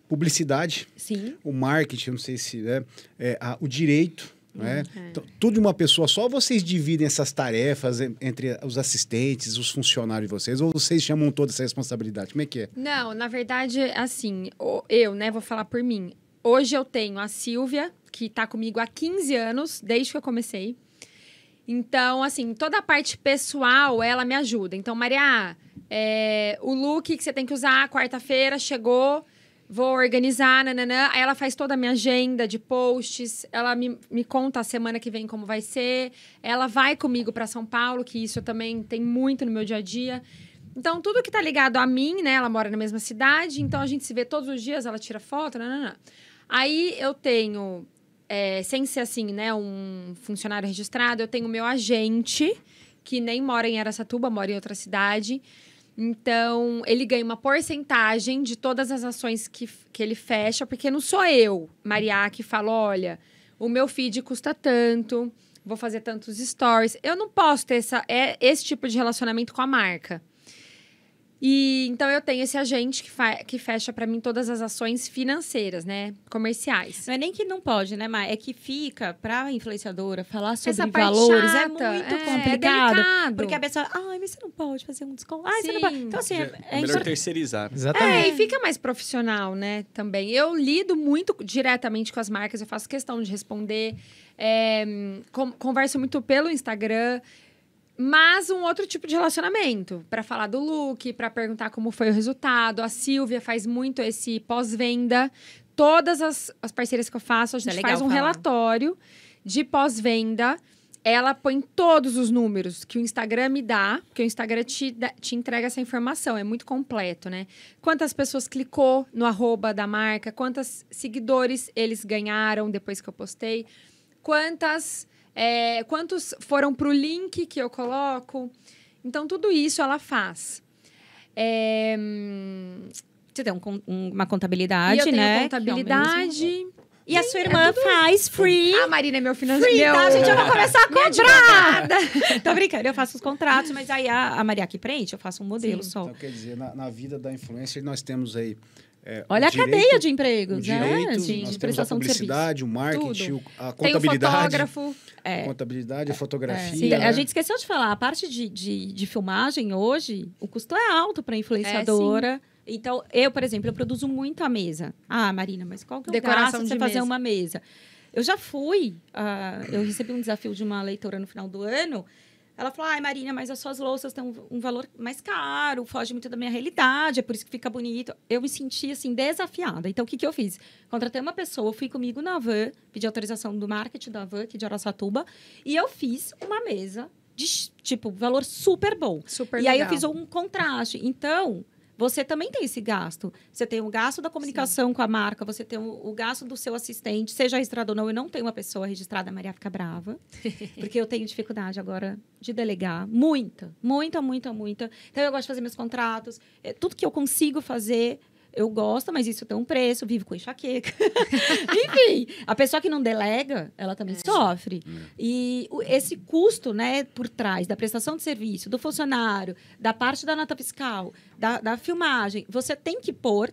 publicidade, Sim. o marketing, não sei se, né, é, a, o direito, uhum. né? Uhum. Então, tudo de uma pessoa só, vocês dividem essas tarefas entre os assistentes, os funcionários de vocês, ou vocês chamam toda essa responsabilidade? Como é que é? Não, na verdade, assim, eu, né, vou falar por mim. Hoje eu tenho a Silvia, que está comigo há 15 anos, desde que eu comecei. Então, assim, toda a parte pessoal, ela me ajuda. Então, Maria, é, o look que você tem que usar, quarta-feira, chegou, vou organizar, nananã. Aí ela faz toda a minha agenda de posts, ela me, me conta a semana que vem como vai ser. Ela vai comigo para São Paulo, que isso também tem muito no meu dia a dia. Então, tudo que tá ligado a mim, né? Ela mora na mesma cidade, então a gente se vê todos os dias, ela tira foto, nananã. Aí eu tenho é, sem ser assim, né, um funcionário registrado, eu tenho meu agente, que nem mora em Aracatuba, mora em outra cidade. Então, ele ganha uma porcentagem de todas as ações que, que ele fecha, porque não sou eu, Maria, que falo, olha, o meu feed custa tanto, vou fazer tantos stories. Eu não posso ter essa, é, esse tipo de relacionamento com a marca. E então eu tenho esse agente que, que fecha para mim todas as ações financeiras, né, comerciais. Não é nem que não pode, né, mas É que fica para influenciadora falar sobre valores é chata, é muito é, é complicado, é porque a pessoa, ai, mas você não pode fazer um desconto. Ai, Sim. você não pode. Então assim, é, é melhor impor... terceirizar. É, Exatamente. É, e fica mais profissional, né, também. Eu lido muito diretamente com as marcas, eu faço questão de responder é, converso muito pelo Instagram. Mas um outro tipo de relacionamento, para falar do look, para perguntar como foi o resultado. A Silvia faz muito esse pós-venda. Todas as, as parcerias que eu faço, a é gente é faz um falar. relatório de pós-venda. Ela põe todos os números que o Instagram me dá, porque o Instagram te, te entrega essa informação, é muito completo, né? Quantas pessoas clicou no arroba da marca, quantos seguidores eles ganharam depois que eu postei, quantas é, quantos foram para o link que eu coloco? Então, tudo isso ela faz. É, você tem um, um, uma contabilidade, e eu tenho né? Contabilidade. É e Sim, a sua é irmã é tudo... faz free. A Marina é meu financeiro. Tá? Meu... Tá, gente, eu vou começar a cobrar. Tô brincando, eu faço os contratos, mas aí a, a Maria aqui preenche, eu faço um modelo Sim. só. Então, quer dizer, na, na vida da influencer, nós temos aí é, Olha a direito, cadeia de empregos, né, direito, né? De, de a publicidade, de o marketing, Tudo. É. a contabilidade. Tem o fotógrafo. É. Contabilidade, a fotografia. É. Né? A gente esqueceu de falar, a parte de, de, de filmagem hoje, o custo é alto para a influenciadora. É, então, eu, por exemplo, eu produzo muito a mesa. Ah, Marina, mas qual que é o Decoração gasto de você fazer uma mesa? Eu já fui, uh, eu recebi um desafio de uma leitora no final do ano ela falou: ai, Marina, mas as suas louças têm um valor mais caro, foge muito da minha realidade, é por isso que fica bonito. Eu me senti, assim, desafiada. Então, o que, que eu fiz? Contratei uma pessoa, fui comigo na van, pedi autorização do marketing da van, aqui de Araçatuba, e eu fiz uma mesa de, tipo, valor super bom. Super e legal. aí eu fiz um contraste. Então, você também tem esse gasto. Você tem o gasto da comunicação Sim. com a marca, você tem o, o, gasto do seu assistente, seja registrado ou não. Eu não tenho uma pessoa registrada, a Maria fica brava, porque eu tenho dificuldade agora de delegar. Muita, muita, muita, muita. Então, eu gosto de fazer meus contratos. É, tudo que eu consigo fazer, eu gosto, mas isso tem um preço, Vivo com enxaqueca. Enfim, a pessoa que não delega, ela também é. sofre. É. E esse custo, né, por trás da prestação de serviço, do funcionário, da parte da nota fiscal, da, da filmagem, você tem que pôr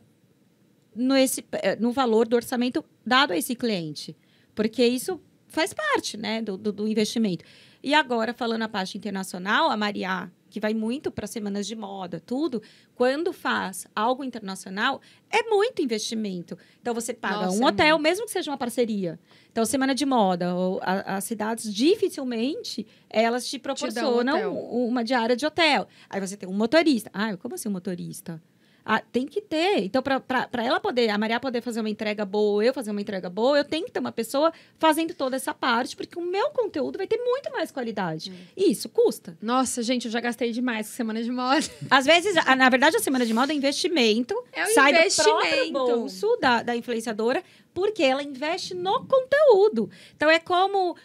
no, esse, eh, no valor do orçamento dado a esse cliente. Porque isso faz parte, né, do, do, do investimento. E agora, falando a parte internacional, a Maria que vai muito para semanas de moda, tudo, quando faz algo internacional, é muito investimento. Então você paga Nossa, um é hotel, é mesmo que seja uma parceria. Então, semana de moda, ou, as cidades dificilmente elas te proporcionam te um uma diária de hotel. Aí você tem um motorista. Ah, como assim um motorista? Ah, tem que ter. Então, para ela poder, a Maria poder fazer uma entrega boa, eu fazer uma entrega boa, eu tenho que ter uma pessoa fazendo toda essa parte, porque o meu conteúdo vai ter muito mais qualidade. E isso custa. Nossa, gente, eu já gastei demais com semana de moda. Às vezes, na verdade, a semana de moda é investimento. É um sai investimento. do bolso da, da influenciadora, porque ela investe no conteúdo. Então, é como uh,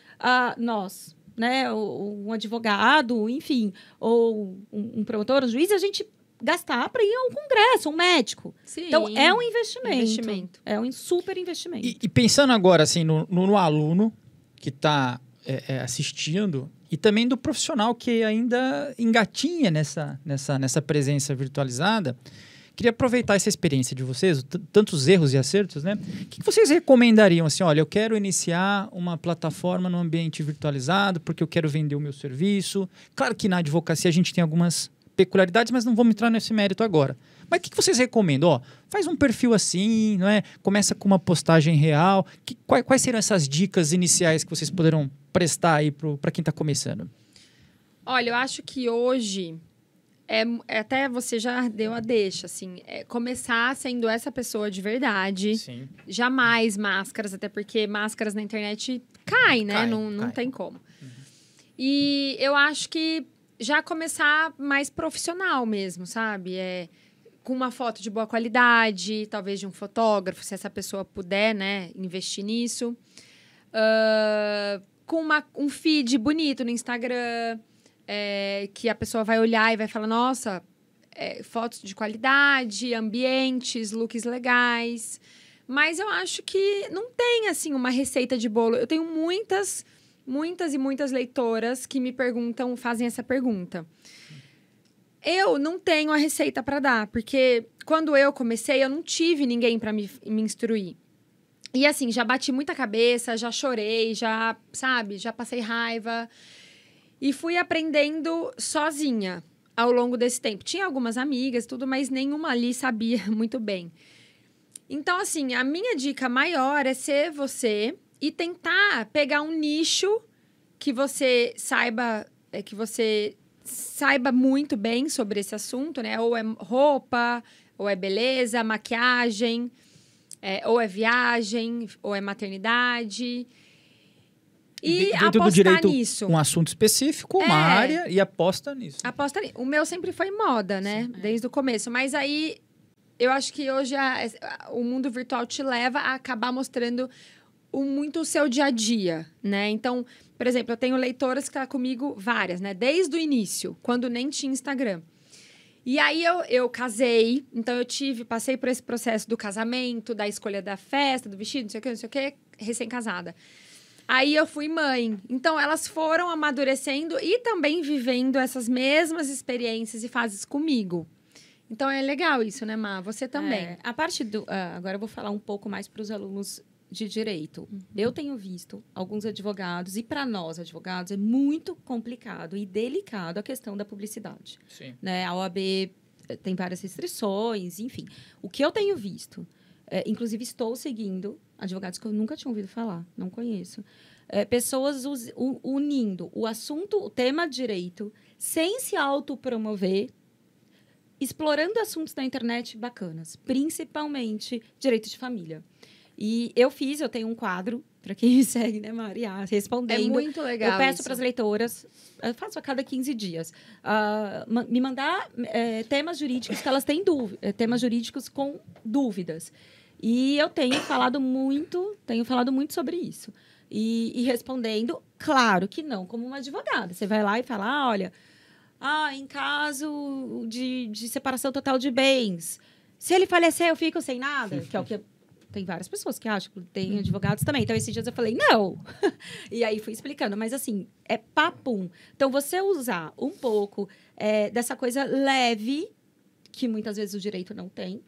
nós, né? Um advogado, enfim, ou um promotor, um juiz, a gente gastar para ir a um congresso, um médico. Sim. Então, é um investimento. investimento. É um super investimento. E, e pensando agora, assim, no, no, no aluno que está é, é, assistindo e também do profissional que ainda engatinha nessa, nessa, nessa presença virtualizada, queria aproveitar essa experiência de vocês, tantos erros e acertos, né? O que, que, vocês recomendariam? Assim, olha, eu quero iniciar uma plataforma no ambiente virtualizado porque eu quero vender o meu serviço. Claro que na advocacia a gente tem algumas peculiaridades, mas não vamos entrar nesse mérito agora. Mas o que, que, vocês recomendam? Ó, faz um perfil assim, não é? Começa com uma postagem real. Que, quais, quais serão essas dicas iniciais que vocês poderão prestar aí para quem está começando? Olha, eu acho que hoje é, é, até você já deu a deixa, assim, é, começar sendo essa pessoa de verdade. Sim. Jamais máscaras, até porque máscaras na internet caem, né? Cai, não, cai. não tem como. Uhum. E eu acho que já começar mais profissional mesmo, sabe? É, com uma foto de boa qualidade, talvez de um fotógrafo, se essa pessoa puder, né, investir nisso. Uh, com uma, um feed bonito no Instagram, é, que a pessoa vai olhar e vai falar, nossa, é, fotos de qualidade, ambientes, looks legais. Mas eu acho que não tem, assim, uma receita de bolo. Eu tenho muitas muitas e muitas leitoras que me perguntam, fazem essa pergunta. Eu não tenho a receita para dar, porque quando eu comecei, eu não tive ninguém para me, me instruir. E assim, já bati muita cabeça, já chorei, já, sabe, já passei raiva. E fui aprendendo sozinha ao longo desse tempo. Tinha algumas amigas tudo, mas nenhuma ali sabia muito bem. Então, assim, a minha dica maior é ser você, e tentar pegar um nicho que você saiba, é, que você saiba muito bem sobre esse assunto, né? Ou é roupa, ou é beleza, maquiagem, é, ou é viagem, ou é maternidade. E dentro apostar do direito, nisso. Um assunto específico, uma é, área, e aposta nisso. Aposta nisso. O meu sempre foi moda, né? Sim, é. Desde o começo. Mas aí eu acho que hoje a, a, o mundo virtual te leva a acabar mostrando o, muito o seu dia a dia, né? Então, por exemplo, eu tenho leitoras que tá comigo várias, né? Desde o início, quando nem tinha Instagram. E aí eu, eu casei, então eu tive, passei por esse processo do casamento, da escolha da festa, do vestido, não sei o que, não sei o que, recém-casada. Aí eu fui mãe. Então elas foram amadurecendo e também vivendo essas mesmas experiências e fases comigo. Então é legal isso, né, Má? Você também. É, a parte do. Uh, agora eu vou falar um pouco mais para os alunos de direito. Uhum. Eu tenho visto alguns advogados, e para nós, advogados, é muito complicado e delicado a questão da publicidade. Sim. Né? A OAB eh, tem várias restrições, enfim. O que eu tenho visto, é, inclusive estou seguindo advogados que eu nunca tinha ouvido falar, não conheço, é, pessoas us, unindo o assunto, o tema direito, sem se autopromover, explorando assuntos da internet bacanas, principalmente direito de família. E eu fiz, eu tenho um quadro, para quem me segue, né, Maria? Ah, respondendo. É muito legal. Eu peço para as leitoras, eu faço a cada 15 dias, uh, me mandar é, temas jurídicos que elas têm dúvidas, eh, temas jurídicos com dúvidas. E eu tenho falado muito, tenho falado muito sobre isso. E, e, respondendo, claro que não, como uma advogada. Você vai lá e fala, ah, olha, ah, em caso de, de separação total de bens, se ele falecer, eu fico sem nada, que é o que tem várias pessoas que acham, tem uhum. advogados também. Então, esses dias eu falei, não! e aí fui explicando. Mas, assim, é papum. Então, você usar um pouco é, dessa coisa leve, que muitas vezes o direito não tem,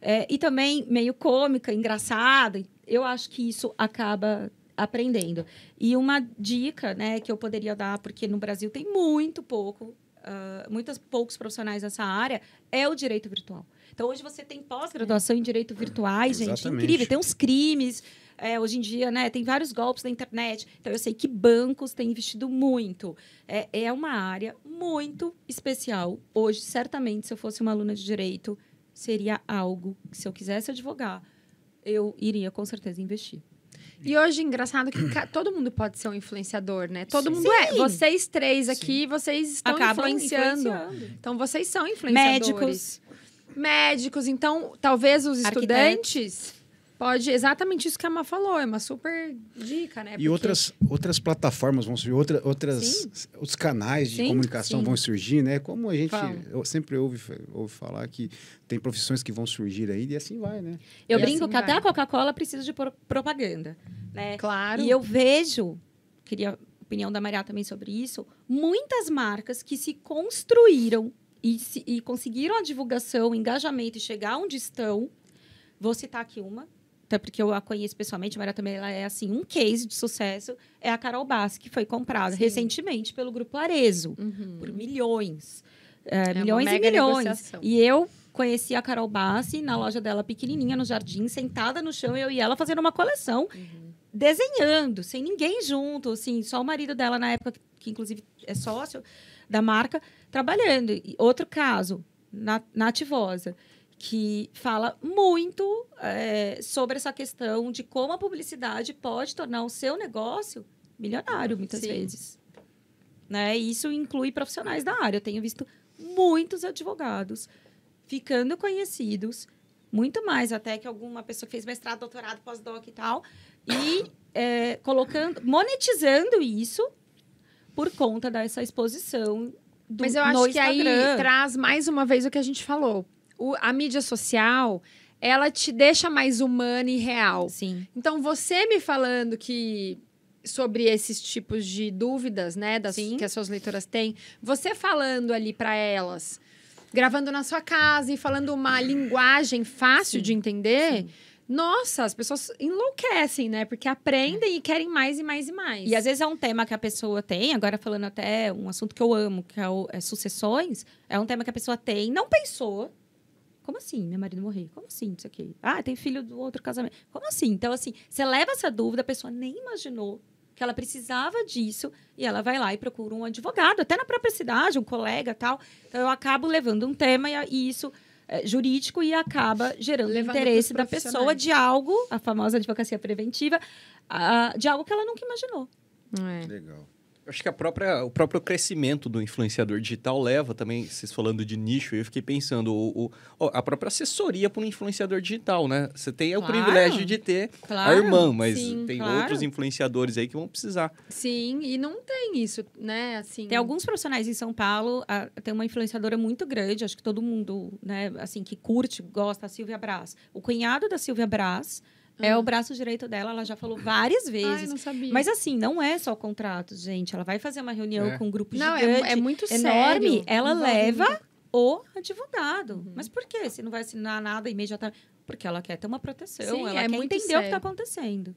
é, e também meio cômica, engraçada, eu acho que isso acaba aprendendo. E uma dica né, que eu poderia dar, porque no Brasil tem muito pouco, uh, ah, muitos poucos profissionais nessa área, é o direito virtual. Então, hoje você tem pós-graduação em direito virtuais, gente. Incrível. Tem uns crimes. É, hoje em dia, né? Tem vários golpes na internet. Então, eu sei que bancos têm investido muito. É, é uma área muito especial. Hoje, certamente, se eu fosse uma aluna de direito, seria algo que, se eu quisesse advogar, eu iria com certeza investir. E hoje, engraçado que todo mundo pode ser um influenciador, né? Todo Sim. mundo é. Vocês três aqui, Sim. vocês estão influenciando. influenciando. Então, vocês são influenciadores. Médicos médicos. Então, talvez os estudantes. Pode, exatamente isso que a Má falou, é uma super dica, né? E Porque... outras, outras plataformas vão surgir, outra, outras, outros canais de sim, comunicação sim. vão surgir, né? Como a gente sempre ouve, ouve falar que tem profissões que vão surgir aí e assim vai, né? Eu e brinco assim que vai. até a Coca-Cola precisa de propaganda, né? Claro. E eu vejo, queria a opinião da Maria também sobre isso, muitas marcas que se construíram e, se, e conseguiram a divulgação, o engajamento e chegar onde estão. Vou citar aqui uma, até porque eu a conheço pessoalmente, ela também ela é assim um case de sucesso é a Carol Bass que foi comprada Sim. recentemente pelo grupo Arezo uhum. por milhões, é, é milhões e milhões. Negociação. E eu conheci a Carol Bass na loja dela pequenininha no jardim, sentada no chão eu e ela fazendo uma coleção, uhum. desenhando sem ninguém junto, assim só o marido dela na época que inclusive é sócio da marca trabalhando. E outro caso, na, Nativosa, que fala muito é, sobre essa questão de como a publicidade pode tornar o seu negócio milionário, muitas Sim. vezes. Né? isso inclui profissionais da área. Eu tenho visto muitos advogados ficando conhecidos, muito mais até que alguma pessoa que fez mestrado, doutorado, pós-doc e tal, e é, colocando, monetizando isso por conta dessa exposição do, Mas eu acho que Instagram. aí traz mais uma vez o que a gente falou. O, a mídia social, ela te deixa mais humana e real. Sim. Então, você me falando que sobre esses tipos de dúvidas, né, das, Sim. que as suas leitoras têm, você falando ali para elas, gravando na sua casa e falando uma linguagem fácil Sim. de entender. Sim nossa, as pessoas enlouquecem, né? Porque aprendem é. e querem mais e mais e mais. E às vezes é um tema que a pessoa tem, agora falando até um assunto que eu amo, que é, o, é sucessões, é um tema que a pessoa tem, não pensou, como assim meu marido morreu? Como assim isso aqui? Ah, tem filho do outro casamento. Como assim? Então, assim, você leva essa dúvida, a pessoa nem imaginou que ela precisava disso e ela vai lá e procura um advogado, até na própria cidade, um colega tal. Então, eu acabo levando um tema e isso é, jurídico e acaba gerando Levando interesse da pessoa de algo, a famosa advocacia preventiva, de algo que ela nunca imaginou. É. Legal acho que a própria, o próprio crescimento do influenciador digital leva também, vocês falando de nicho, eu fiquei pensando, o, o a própria assessoria para um influenciador digital, né? Você tem claro, o privilégio de ter claro, a irmã, mas sim, tem claro. outros influenciadores aí que vão precisar. Sim, e não tem isso, né? Assim... Tem alguns profissionais em São Paulo, a, tem uma influenciadora muito grande, acho que todo mundo, né, assim, que curte, gosta, a Silvia Brás. O cunhado da Silvia Brás é o uhum. braço direito dela, ela já falou várias vezes. Ai, não sabia. Mas assim, não é só contrato, gente. Ela vai fazer uma reunião é. com um grupo não, é gigante. Não, é, é, muito enorme. Sério. Ela não leva muito... o advogado. Uhum. Mas por quê? Se não vai assinar nada imediatamente. Porque ela quer ter uma proteção, Sim, ela é quer entender sério. o que está acontecendo.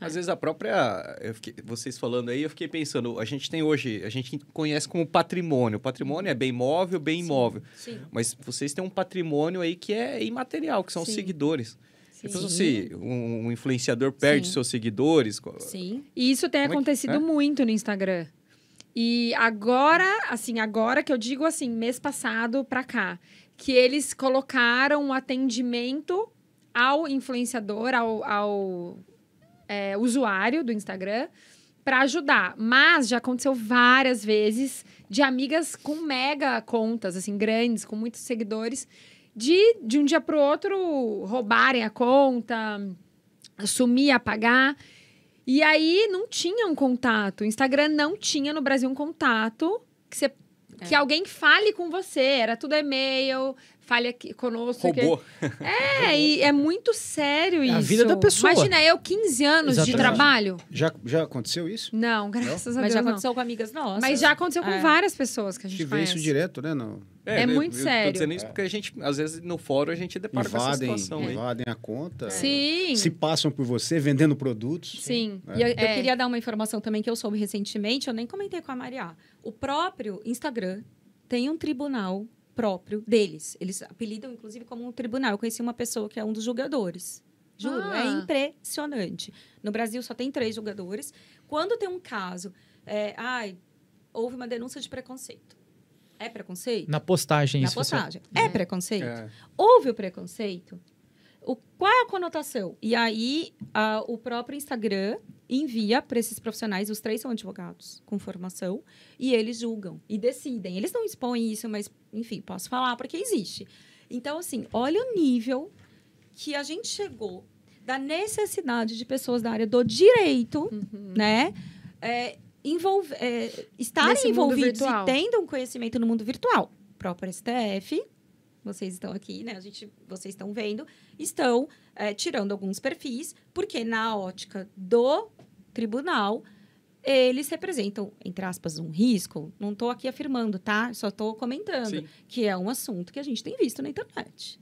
Às vezes a própria. Fiquei, vocês falando aí, eu fiquei pensando, a gente tem hoje, a gente conhece como patrimônio. Patrimônio é bem móvel, bem imóvel. Sim. Mas vocês têm um patrimônio aí que é imaterial, que são Sim. os seguidores. Sim. Depois você, assim, um, influenciador perde Sim. seus seguidores. Sim. E isso tem é acontecido é? muito no Instagram. E agora, assim, agora que eu digo assim, mês passado pra cá, que eles colocaram um atendimento ao influenciador, ao, ao é, usuário do Instagram, para ajudar. Mas já aconteceu várias vezes de amigas com mega contas, assim, grandes, com muitos seguidores, de, de um dia para o outro, roubarem a conta, sumir, apagar. E aí não tinha um contato. O Instagram não tinha no Brasil um contato que, você, é. que alguém fale com você. Era tudo e-mail, fale aqui conosco. Robô. Que... É, e é muito sério é isso. a vida da pessoa. Imagina, eu 15 anos Exatamente. de trabalho. Já, já aconteceu isso? Não, graças não? a Deus. Mas já aconteceu não. com amigas nossas. Mas já aconteceu é. com várias pessoas que a gente vê isso direto, né? não É, é muito eu, sério. Tô dizendo isso porque a gente, às vezes, no fórum, a gente depara invadem, com essa situação. Invadem aí. a conta. É. Sim. Se passam por você vendendo produtos. Sim. É. E eu, eu queria dar uma informação também que eu soube recentemente, eu nem comentei com a Maria. O próprio Instagram tem um tribunal próprio deles. Eles apelidam, inclusive, como um tribunal. Eu conheci uma pessoa que é um dos julgadores. Juro, é ah. é impressionante. No Brasil só tem três julgadores. Quando tem um caso, é, ai, houve uma denúncia de preconceito. É preconceito? Na postagem, Na isso. Na postagem. Você... É, uhum. preconceito? É. Houve o preconceito? O, qual é a conotação? E aí, o próprio Instagram envia para esses profissionais, os três são advogados com formação, e eles julgam e decidem. Eles não expõem isso, mas, enfim, posso falar porque existe. Então, assim, olha o nível que a gente chegou da necessidade de pessoas da área do direito, uhum. né? É, envolve, é, estarem Nesse envolvidos e tendo um conhecimento no mundo virtual. O próprio STF vocês estão aqui, né? A gente, vocês estão vendo, estão é, tirando alguns perfis, porque na ótica do tribunal eles representam, entre aspas, um risco. Não estou aqui afirmando, tá? Só estou comentando Sim. que é um assunto que a gente tem visto na internet.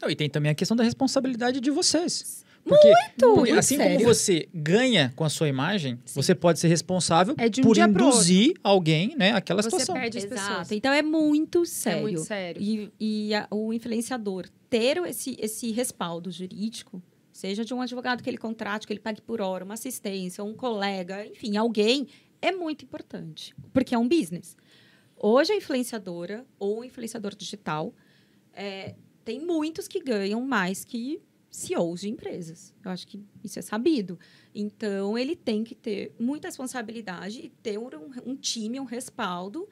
Não, e tem também a questão da responsabilidade de vocês. Porque, muito, porque assim sério. como você ganha com a sua imagem, Sim. você pode ser responsável é um por induzir alguém, né, aquela você situação. Você perde as Exato. pessoas. Então é muito sério. É muito sério. E, e a, o influenciador ter esse, esse respaldo jurídico, seja de um advogado que ele contrate, que ele pague por hora, uma assistência, um colega, enfim, alguém, é muito importante, porque é um business. Hoje a influenciadora ou o influenciador digital é, tem muitos que ganham mais que CEOs de empresas. Eu acho que isso é sabido. Então, ele tem que ter muita responsabilidade e ter um, um time, um respaldo,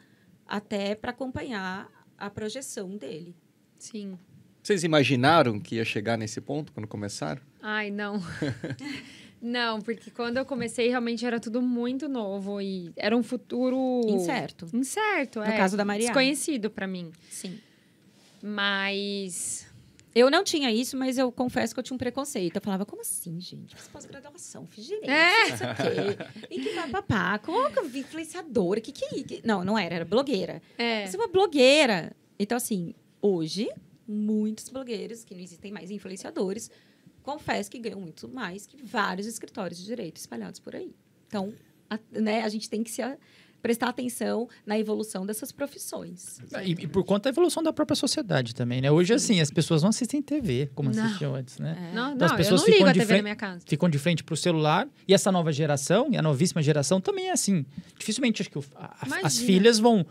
até para acompanhar a projeção dele. Sim. Vocês imaginaram que ia chegar nesse ponto quando começaram? Ai, não. não, porque quando eu comecei realmente era tudo muito novo e era um futuro incerto. Incerto, no é. No caso da Maria. Desconhecido para mim. Sim. Mas eu não tinha isso, mas eu confesso que eu tinha um preconceito. Eu falava, como assim, gente? Fiz pós-graduação, fiz direito, é. isso aqui. E que papapá, como que eu vi influenciadora? Que, que que... É não, não era, era blogueira. É. Você é uma blogueira. Então, assim, hoje, muitos blogueiros, que não existem mais influenciadores, confesso que ganham muito mais que vários escritórios de direito espalhados por aí. Então, a, né, a gente tem que se, prestar atenção na evolução dessas profissões. Ah, e, e, por conta da evolução da própria sociedade também, né? Hoje, assim, as pessoas não assistem TV como não. assistiam antes, né? É. Não, então, não, as pessoas eu não ligo a TV frente, na minha casa. Ficam de frente para o celular e essa nova geração, e a novíssima geração, também é assim. Dificilmente acho que o, a, as filhas vão uh,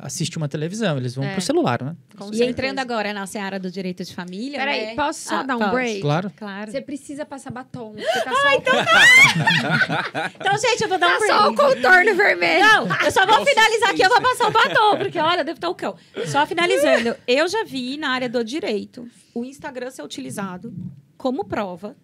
assistir uma televisão, eles vão é. para o celular, né? Com e certeza. entrando agora na seara do direito de família... Peraí, né? posso só ah, dar um pode. break? Claro. claro. Você precisa passar batom. tá ah, então tá! então, gente, eu vou dar um break. Tá só o contorno vermelho. Não, eu só vou finalizar aqui, eu vou passar o batom, porque olha, deve estar tá o cão. Só finalizando, eu já vi na área do direito o Instagram ser utilizado como prova.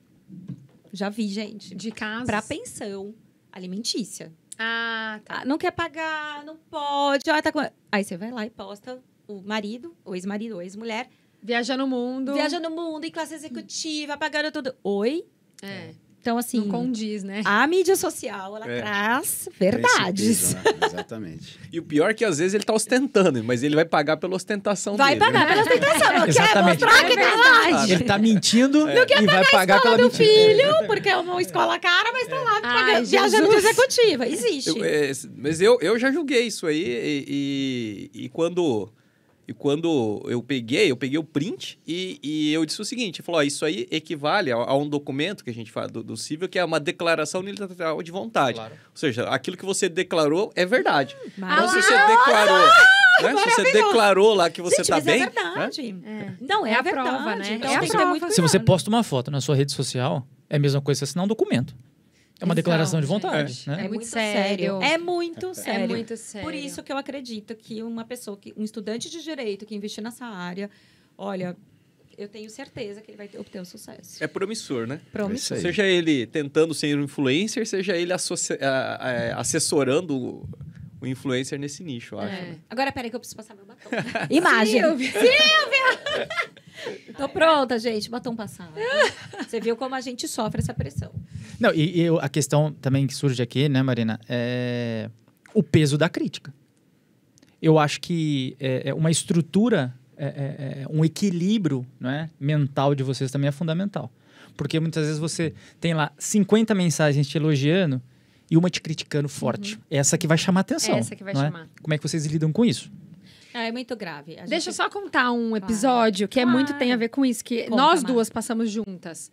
Já vi, gente. De casa Para pensão alimentícia. Ah, tá. Ah, não quer pagar, não pode. Ó, tá com... Aí você vai lá e posta o marido, o ex-marido, ou ex-mulher. Viaja no mundo. Viaja no mundo, em classe executiva, pagando tudo. Oi? É. Então, assim. Não condiz, né? A mídia social, ela é. traz verdades. Peso, né? Exatamente. e o pior é que às vezes ele tá ostentando, mas ele vai pagar pela ostentação vai dele. Vai pagar né? pela ostentação. Eu Exatamente. quero mostrar que é verdade. Ele tá mentindo é. e vai pagar pela do mentira. filho, porque é uma escola cara, mas tá lá Ai, pagando, viajando de executiva. Existe. Eu, é, mas eu, eu já julguei isso aí e, e, e quando e quando eu peguei, eu peguei o print e, e eu disse o seguinte: falou, isso aí equivale a, a, um documento que a gente fala do, do civil, que é uma declaração unilateral de vontade. Claro. Ou seja, aquilo que você declarou é verdade. Mas... Hum, então, se você declarou. Né? Se você declarou lá que você está é bem. É verdade. Né? É. Não, é, é, a prova, né? Então, é a prova. Se você posta uma foto na sua rede social, é a mesma coisa que você assinar um documento. É uma declaração de vontade, é. né? É, é muito, sério. É muito é sério. É muito sério. Por isso que eu acredito que uma pessoa, que, um estudante de direito que investir nessa área, olha, eu tenho certeza que ele vai ter, obter um sucesso. É promissor, né? Promissor. É seja ele tentando ser um influencer, seja ele assessorando o, o influencer nesse nicho, eu acho. É. Né? Agora, peraí que eu preciso passar meu batom. Imagem. Silvia! Silvia! Tô pronta, gente. Batom passado. Você viu como a gente sofre essa pressão. Não, e, e, a questão também que surge aqui, né, Marina, é o peso da crítica. Eu acho que é, é uma estrutura, é, é, é um equilíbrio né, mental de vocês também é fundamental. Porque muitas vezes você tem lá 50 mensagens te elogiando e uma te criticando forte. Uhum. Essa que vai chamar atenção. Essa que vai é? chamar. Como é que vocês lidam com isso? É muito grave. Deixa eu só contar um episódio claro. que é muito tem a ver com isso, que Conta, nós duas passamos juntas.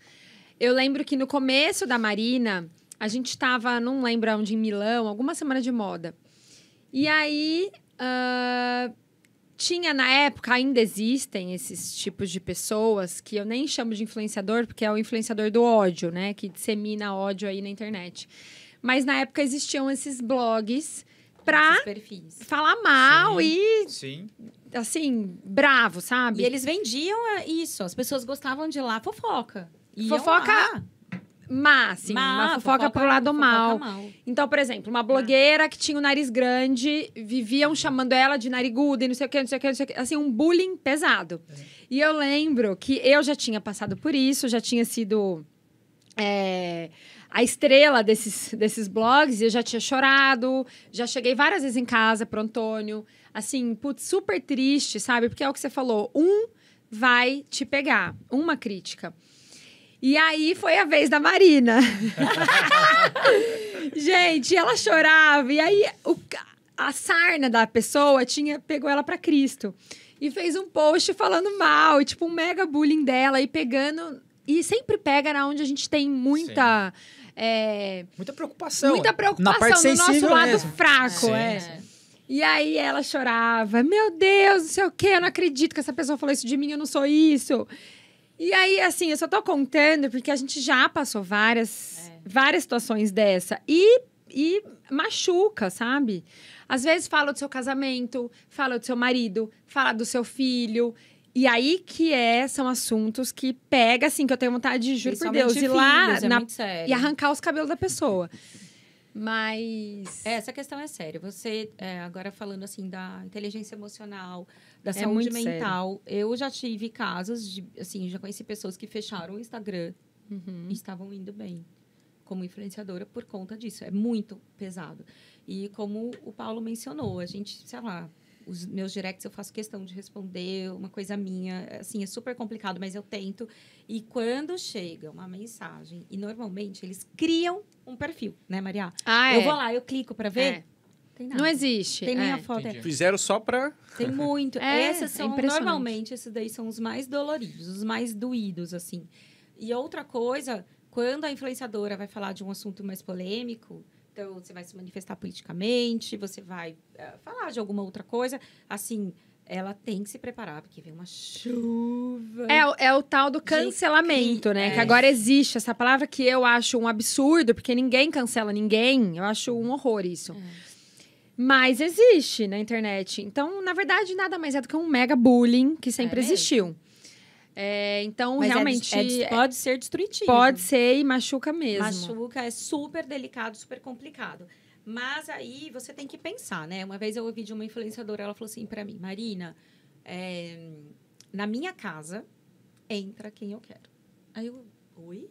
Eu lembro que no começo da Marina, a gente estava, não lembro onde, em Milão, alguma semana de moda. E aí. Uh, tinha na época, ainda existem esses tipos de pessoas que eu nem chamo de influenciador, porque é o influenciador do ódio, né? Que dissemina ódio aí na internet. Mas na época existiam esses blogs pra esses falar mal Sim. e. Sim. Assim, bravo, sabe? E eles vendiam é, isso. As pessoas gostavam de lá fofoca. É fofoca má, sim Má, uma fofoca, fofoca pro lado fofoca mal. mal. Então, por exemplo, uma blogueira que tinha o um nariz grande, viviam chamando ela de nariguda e não sei o que, não sei o que, não sei o que. Assim, um bullying pesado. É. E eu lembro que eu já tinha passado por isso, já tinha sido. É, a estrela desses, desses blogs, e eu já tinha chorado, já cheguei várias vezes em casa pro Antônio, assim, putz, super triste, sabe? Porque é o que você falou, um vai te pegar, uma crítica. E aí foi a vez da Marina. gente, ela chorava. E aí o, a sarna da pessoa tinha pegou ela para Cristo. E fez um post falando mal, tipo, um mega bullying dela e pegando. E sempre pega na onde a gente tem muita. É, muita preocupação. Muita preocupação na parte no nosso lado fraco. Sim, é. Sim. E aí ela chorava, meu Deus, não sei o quê, eu não acredito que essa pessoa falou isso de mim, eu não sou isso. E aí, assim, eu só tô contando porque a gente já passou várias, é. várias situações dessa. E, e machuca, sabe? Às vezes fala do seu casamento, fala do seu marido, fala do seu filho. E aí que é, são assuntos que pega, assim, que eu tenho vontade de, juro por Deus, ir lá é na, e arrancar os cabelos da pessoa. Mas. É, essa questão é séria. Você, é, agora falando assim da inteligência emocional, da é saúde mental. Sério. Eu já tive casos de, assim, já conheci pessoas que fecharam o Instagram uhum. e estavam indo bem como influenciadora por conta disso. É muito pesado. E como o Paulo mencionou, a gente, sei lá, os meus directs eu faço questão de responder, uma coisa minha, assim, é super complicado, mas eu tento. E quando chega uma mensagem, e normalmente eles criam um perfil, né, Maria? Ah, eu é. vou lá, eu clico para ver. É não existe. Tem nem é. a foto. É. Fizeram só pra. Tem muito. É, é Essas é são, normalmente, esses daí são os mais doloridos, os mais doídos, assim. E outra coisa, quando a influenciadora vai falar de um assunto mais polêmico, então você vai se manifestar politicamente, você vai uh, falar de alguma outra coisa, assim ela tem que se preparar, porque vem uma chuva. É, é o tal do cancelamento, né? É. Que agora existe essa palavra que eu acho um absurdo, porque ninguém cancela ninguém. Eu acho um horror isso. É. Mas existe na internet. Então, na verdade, nada mais é do que um mega bullying que sempre é existiu. É, então, Mas é realmente. É, é, pode ser destrutivo. Pode ser e machuca mesmo. Machuca, é super delicado, super complicado. Mas aí você tem que pensar, né? Uma vez eu ouvi de uma influenciadora, ela falou assim para mim: Marina, é, na minha casa entra quem eu quero. Aí eu, oi?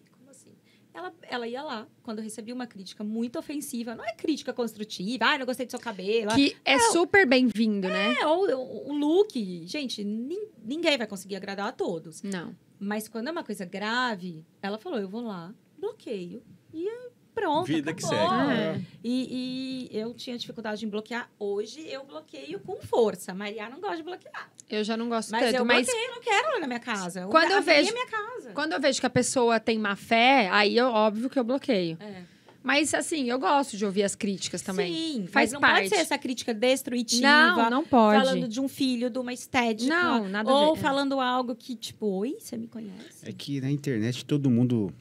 ela, ela ia lá, quando eu recebia uma crítica muito ofensiva, não é crítica construtiva, ah, não gostei do seu cabelo. Que é, é super bem-vindo, é, né? É, o, o look. Gente, nin, ninguém vai conseguir agradar a todos. Não. Mas quando é uma coisa grave, ela falou: eu vou lá, bloqueio. E eu é pronto. Vida acabou. Tá que segue. É. E, e, eu tinha dificuldade em bloquear. Hoje eu bloqueio com força. Maria não gosta de bloquear. Eu já não gosto mas tanto. Eu mas não quero na minha casa. Quando eu, eu vejo, é minha casa. Quando eu vejo que a pessoa tem má fé, aí é óbvio que eu bloqueio. É. Mas, assim, eu gosto de ouvir as críticas também. Sim, faz mas não parte. pode ser essa crítica destrutiva. Não, não pode. Falando de um filho, de uma estética. Não, nada Ou é. falando algo que, tipo, oi, você me conhece? É que na internet todo mundo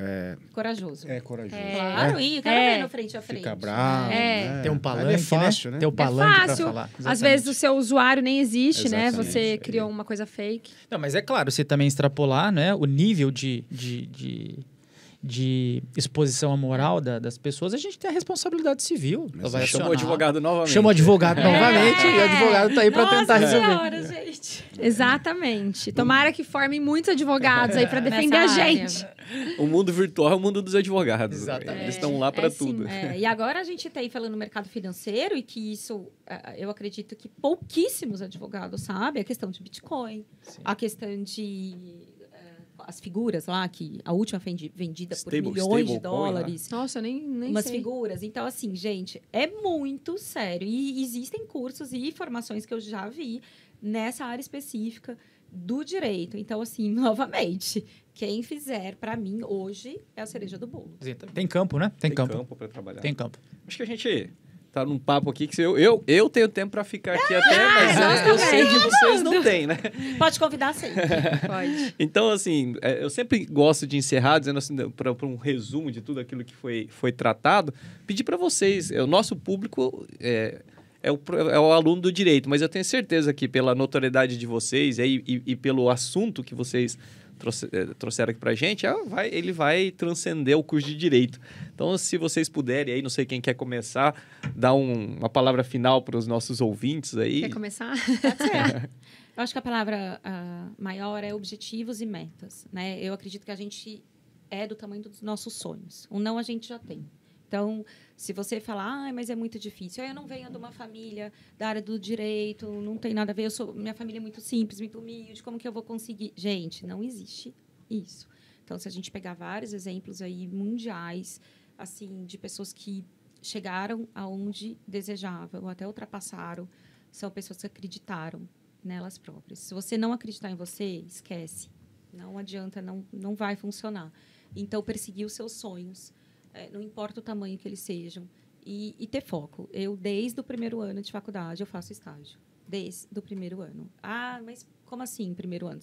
é, corajoso. É corajoso. É, claro, é. e o cara é. no frente a frente. Fica bravo. É. Né? Tem um é palanque, é fácil, né? né? Tem um é palanque é fácil. falar. Exatamente. Às vezes o seu usuário nem existe, né? Exatamente. né? Você criou uma coisa fake. Não, mas é claro, você também extrapolar, né? O nível de, de, de de exposição à moral da, das pessoas, a gente tem a responsabilidade civil. Mas vai chamou o advogado novamente. Chamou o advogado é. novamente é. e o advogado está aí para tentar resolver. gente. Exatamente. Tomara que formem muitos advogados aí para defender a gente. O mundo virtual é o mundo dos advogados. Exatamente. Eles estão lá para é, é tudo. É. E agora a gente está aí falando no mercado financeiro e que isso, é, eu acredito que pouquíssimos advogados sabem a questão de Bitcoin, sim. a questão de as figuras lá, que a última vendida stable, por milhões de dólares. Coin, né? Nossa, nem, nem umas sei. figuras. Então, assim, gente, é muito sério. E existem cursos e formações que eu já vi nessa área específica do direito. Então, assim, novamente, quem fizer, para mim, hoje, é a cereja do bolo. Então, tem campo, né? Tem, Tem campo, campo para trabalhar. Tem campo. Acho que a gente tá num papo aqui que eu, eu, eu tenho tempo para ficar aqui ah, até, mas eu, eu sei que vocês não têm, né? Pode convidar sim. Pode. então, assim, é, eu sempre gosto de encerrar dizendo assim, para um resumo de tudo aquilo que foi, foi tratado, pedir para vocês, é, o nosso público é, é, o, é o aluno do direito, mas eu tenho certeza que pela notoriedade de vocês é, e, e pelo assunto que vocês trouxe, eh, trouxeram aqui pra gente, é, vai, ele vai transcender o curso de direito. Então, se vocês puderem aí, não sei quem quer começar, dar um, uma palavra final para os nossos ouvintes aí. Quer começar? Pode ser. Eu acho que a palavra uh, maior é objetivos e metas, né? Eu acredito que a gente é do tamanho dos nossos sonhos. O não a gente já tem. Então, se você falar, ah, mas é muito difícil, eu não venho de uma família da área do direito, não tem nada a ver, eu sou, minha família é muito simples, muito humilde, como que eu vou conseguir? Gente, não existe isso. Então, se a gente pegar vários exemplos aí mundiais, assim, de pessoas que chegaram aonde desejavam, ou até ultrapassaram, são pessoas que acreditaram nelas próprias. Se você não acreditar em você, esquece. Não adianta, não, não vai funcionar. Então, perseguir os seus sonhos é, não importa o tamanho que eles sejam, e, e, ter foco. Eu, desde o primeiro ano de faculdade, eu faço estágio. Desde o primeiro ano. Ah, mas como assim, primeiro ano?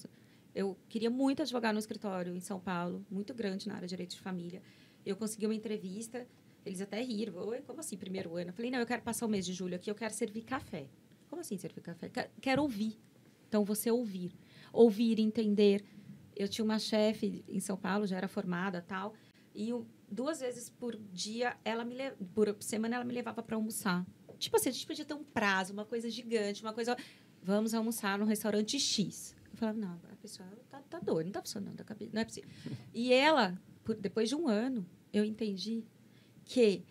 Eu queria muito advogar no escritório em São Paulo, muito grande na área de direito de família. Eu consegui uma entrevista, eles até riram. Oi, como assim, primeiro ano? Eu falei, não, eu quero passar o mês de julho aqui, eu quero servir café. Como assim servir café? Quero ouvir. Então, você ouvir. Ouvir, entender. Eu tinha uma chefe em São Paulo, já era formada tal, e duas vezes por dia, ela me le... por semana, ela me levava para almoçar. Tipo assim, a gente podia ter um prazo, uma coisa gigante, uma coisa. Vamos almoçar no restaurante X. Eu falava, não, a pessoa tá, tá doida, não tá funcionando a cabeça, não é possível. E ela, por, depois de um ano, eu entendi que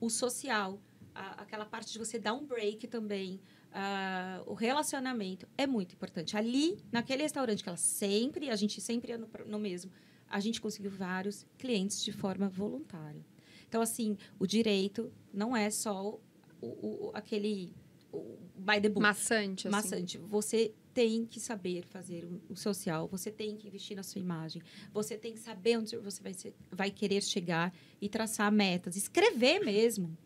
o social, a, aquela parte de você dar um break também, Uh, o relacionamento é muito importante. Ali, naquele restaurante que ela sempre, a gente sempre ia no, no mesmo, a gente conseguiu vários clientes de forma voluntária. Então, assim, o direito não é só o, o, aquele o by the book. Maçante. Assim. Maçante. Você tem que saber fazer o social, você tem que investir na sua imagem, você tem que saber onde você vai, ser, vai querer chegar e traçar metas, escrever mesmo,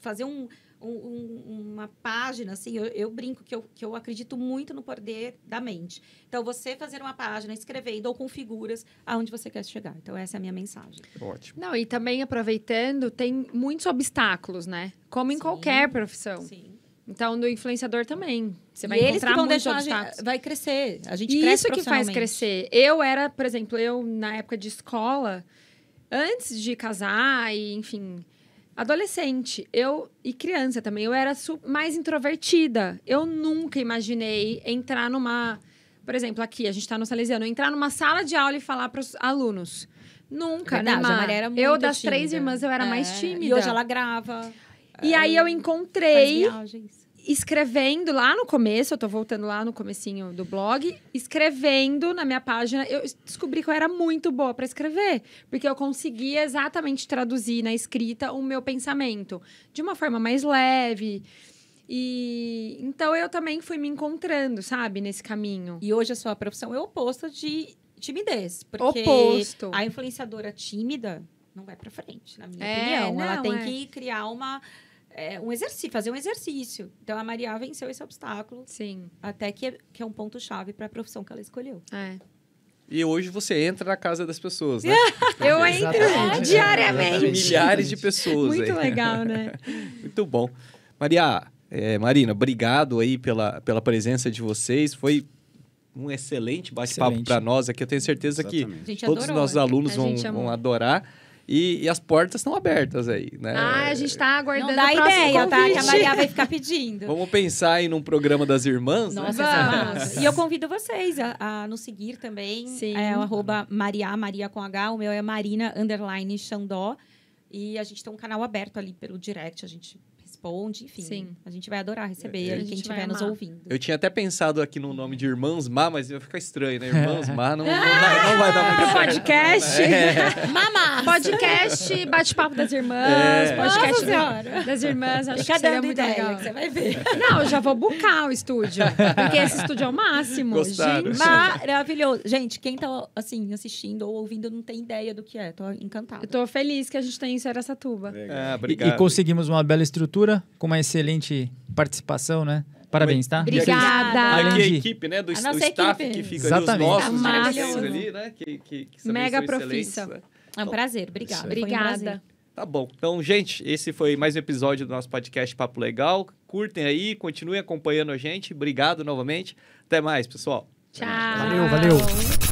fazer um, um, uma página, assim, eu, eu, brinco que eu, que eu acredito muito no poder da mente. Então, você fazer uma página, escrevendo ou com figuras, aonde você quer chegar. Então, essa é a minha mensagem. Ótimo. Não, e também aproveitando, tem muitos obstáculos, né? Como em Sim. qualquer profissão. Sim. Então, do influenciador também. Você vai e encontrar muitos obstáculos. Gente, vai crescer. A gente e cresce isso que faz crescer. Eu era, por exemplo, eu na época de escola, antes de casar e, enfim, adolescente, eu e criança também, eu era mais introvertida. Eu nunca imaginei entrar numa, por exemplo, aqui a gente está no Salesiano, entrar numa sala de aula e falar para os alunos. Nunca, Verdade, né? Mar? A era muito eu das tímida. três irmãs eu era é, mais tímida. E hoje ela grava. E é, aí eu encontrei escrevendo lá no começo, eu tô voltando lá no comecinho do blog, escrevendo na minha página, eu descobri que eu era muito boa para escrever, porque eu conseguia exatamente traduzir na escrita o meu pensamento de uma forma mais leve. E então eu também fui me encontrando, sabe, nesse caminho. E hoje a sua profissão é oposta de timidez, porque oposto. a influenciadora tímida não vai para frente, na minha é, opinião. Não, ela tem é. que criar uma é um exercício, fazer um exercício. Então a Maria venceu esse obstáculo. Sim. Até que é, que é um ponto chave para a profissão que ela escolheu. É. E hoje você entra na casa das pessoas, né? Eu entro diariamente. Milhares de pessoas. Muito aí. legal, né? Muito bom. Maria, é, Marina, obrigado aí pela, pela presença de vocês. Foi um excelente bate-papo para nós aqui. Eu tenho certeza Exatamente. que todos os nossos alunos vão, vão adorar. E, e as portas estão abertas aí, né? Ah, a gente está aguardando. Não dá ideia, convite. tá? Que a Maria vai ficar pedindo. Vamos pensar em um programa das irmãs? Né? Nossa, né? irmãs. e eu convido vocês a, a nos seguir também. Sim. É o arroba Maria, Maria com H. O meu é Marina, underline, Xandó. E a gente tem um canal aberto ali pelo direct. A gente responde, enfim. Sim. A gente vai adorar receber é, é. ele quem estiver nos ouvindo. Eu tinha até pensado aqui no nome de Irmãs Má, mas ia ficar estranho, né? Irmãs Má não, não, não, não vai dar muito certo. Podcast. É. Mamá. Podcast, bate-papo das irmãs. É. Podcast Nossa, das irmãs. Acho Fica que seria muito legal. Que você vai ver. Não, eu já vou bucar o estúdio. Porque esse estúdio é o máximo. Gostaram. maravilhoso. Gente, quem tá assim, assistindo ou ouvindo não tem ideia do que é. Tô encantada. Eu tô feliz que a gente tem isso essa tuba É, obrigado. E, e conseguimos uma bela estrutura com uma excelente participação, né? Parabéns, tá? Obrigada. Aqui é é a equipe, né? Do, a nossa staff equipe. que fica Exatamente. ali, os nossos tá ali, né? Que, que, que Mega profissa. Né? É um prazer, obrigada. Obrigada. Tá bom. Então, gente, esse foi mais um episódio do nosso podcast Papo Legal. Curtem aí, continuem acompanhando a gente. Obrigado novamente. Até mais, pessoal. Tchau. Valeu, valeu.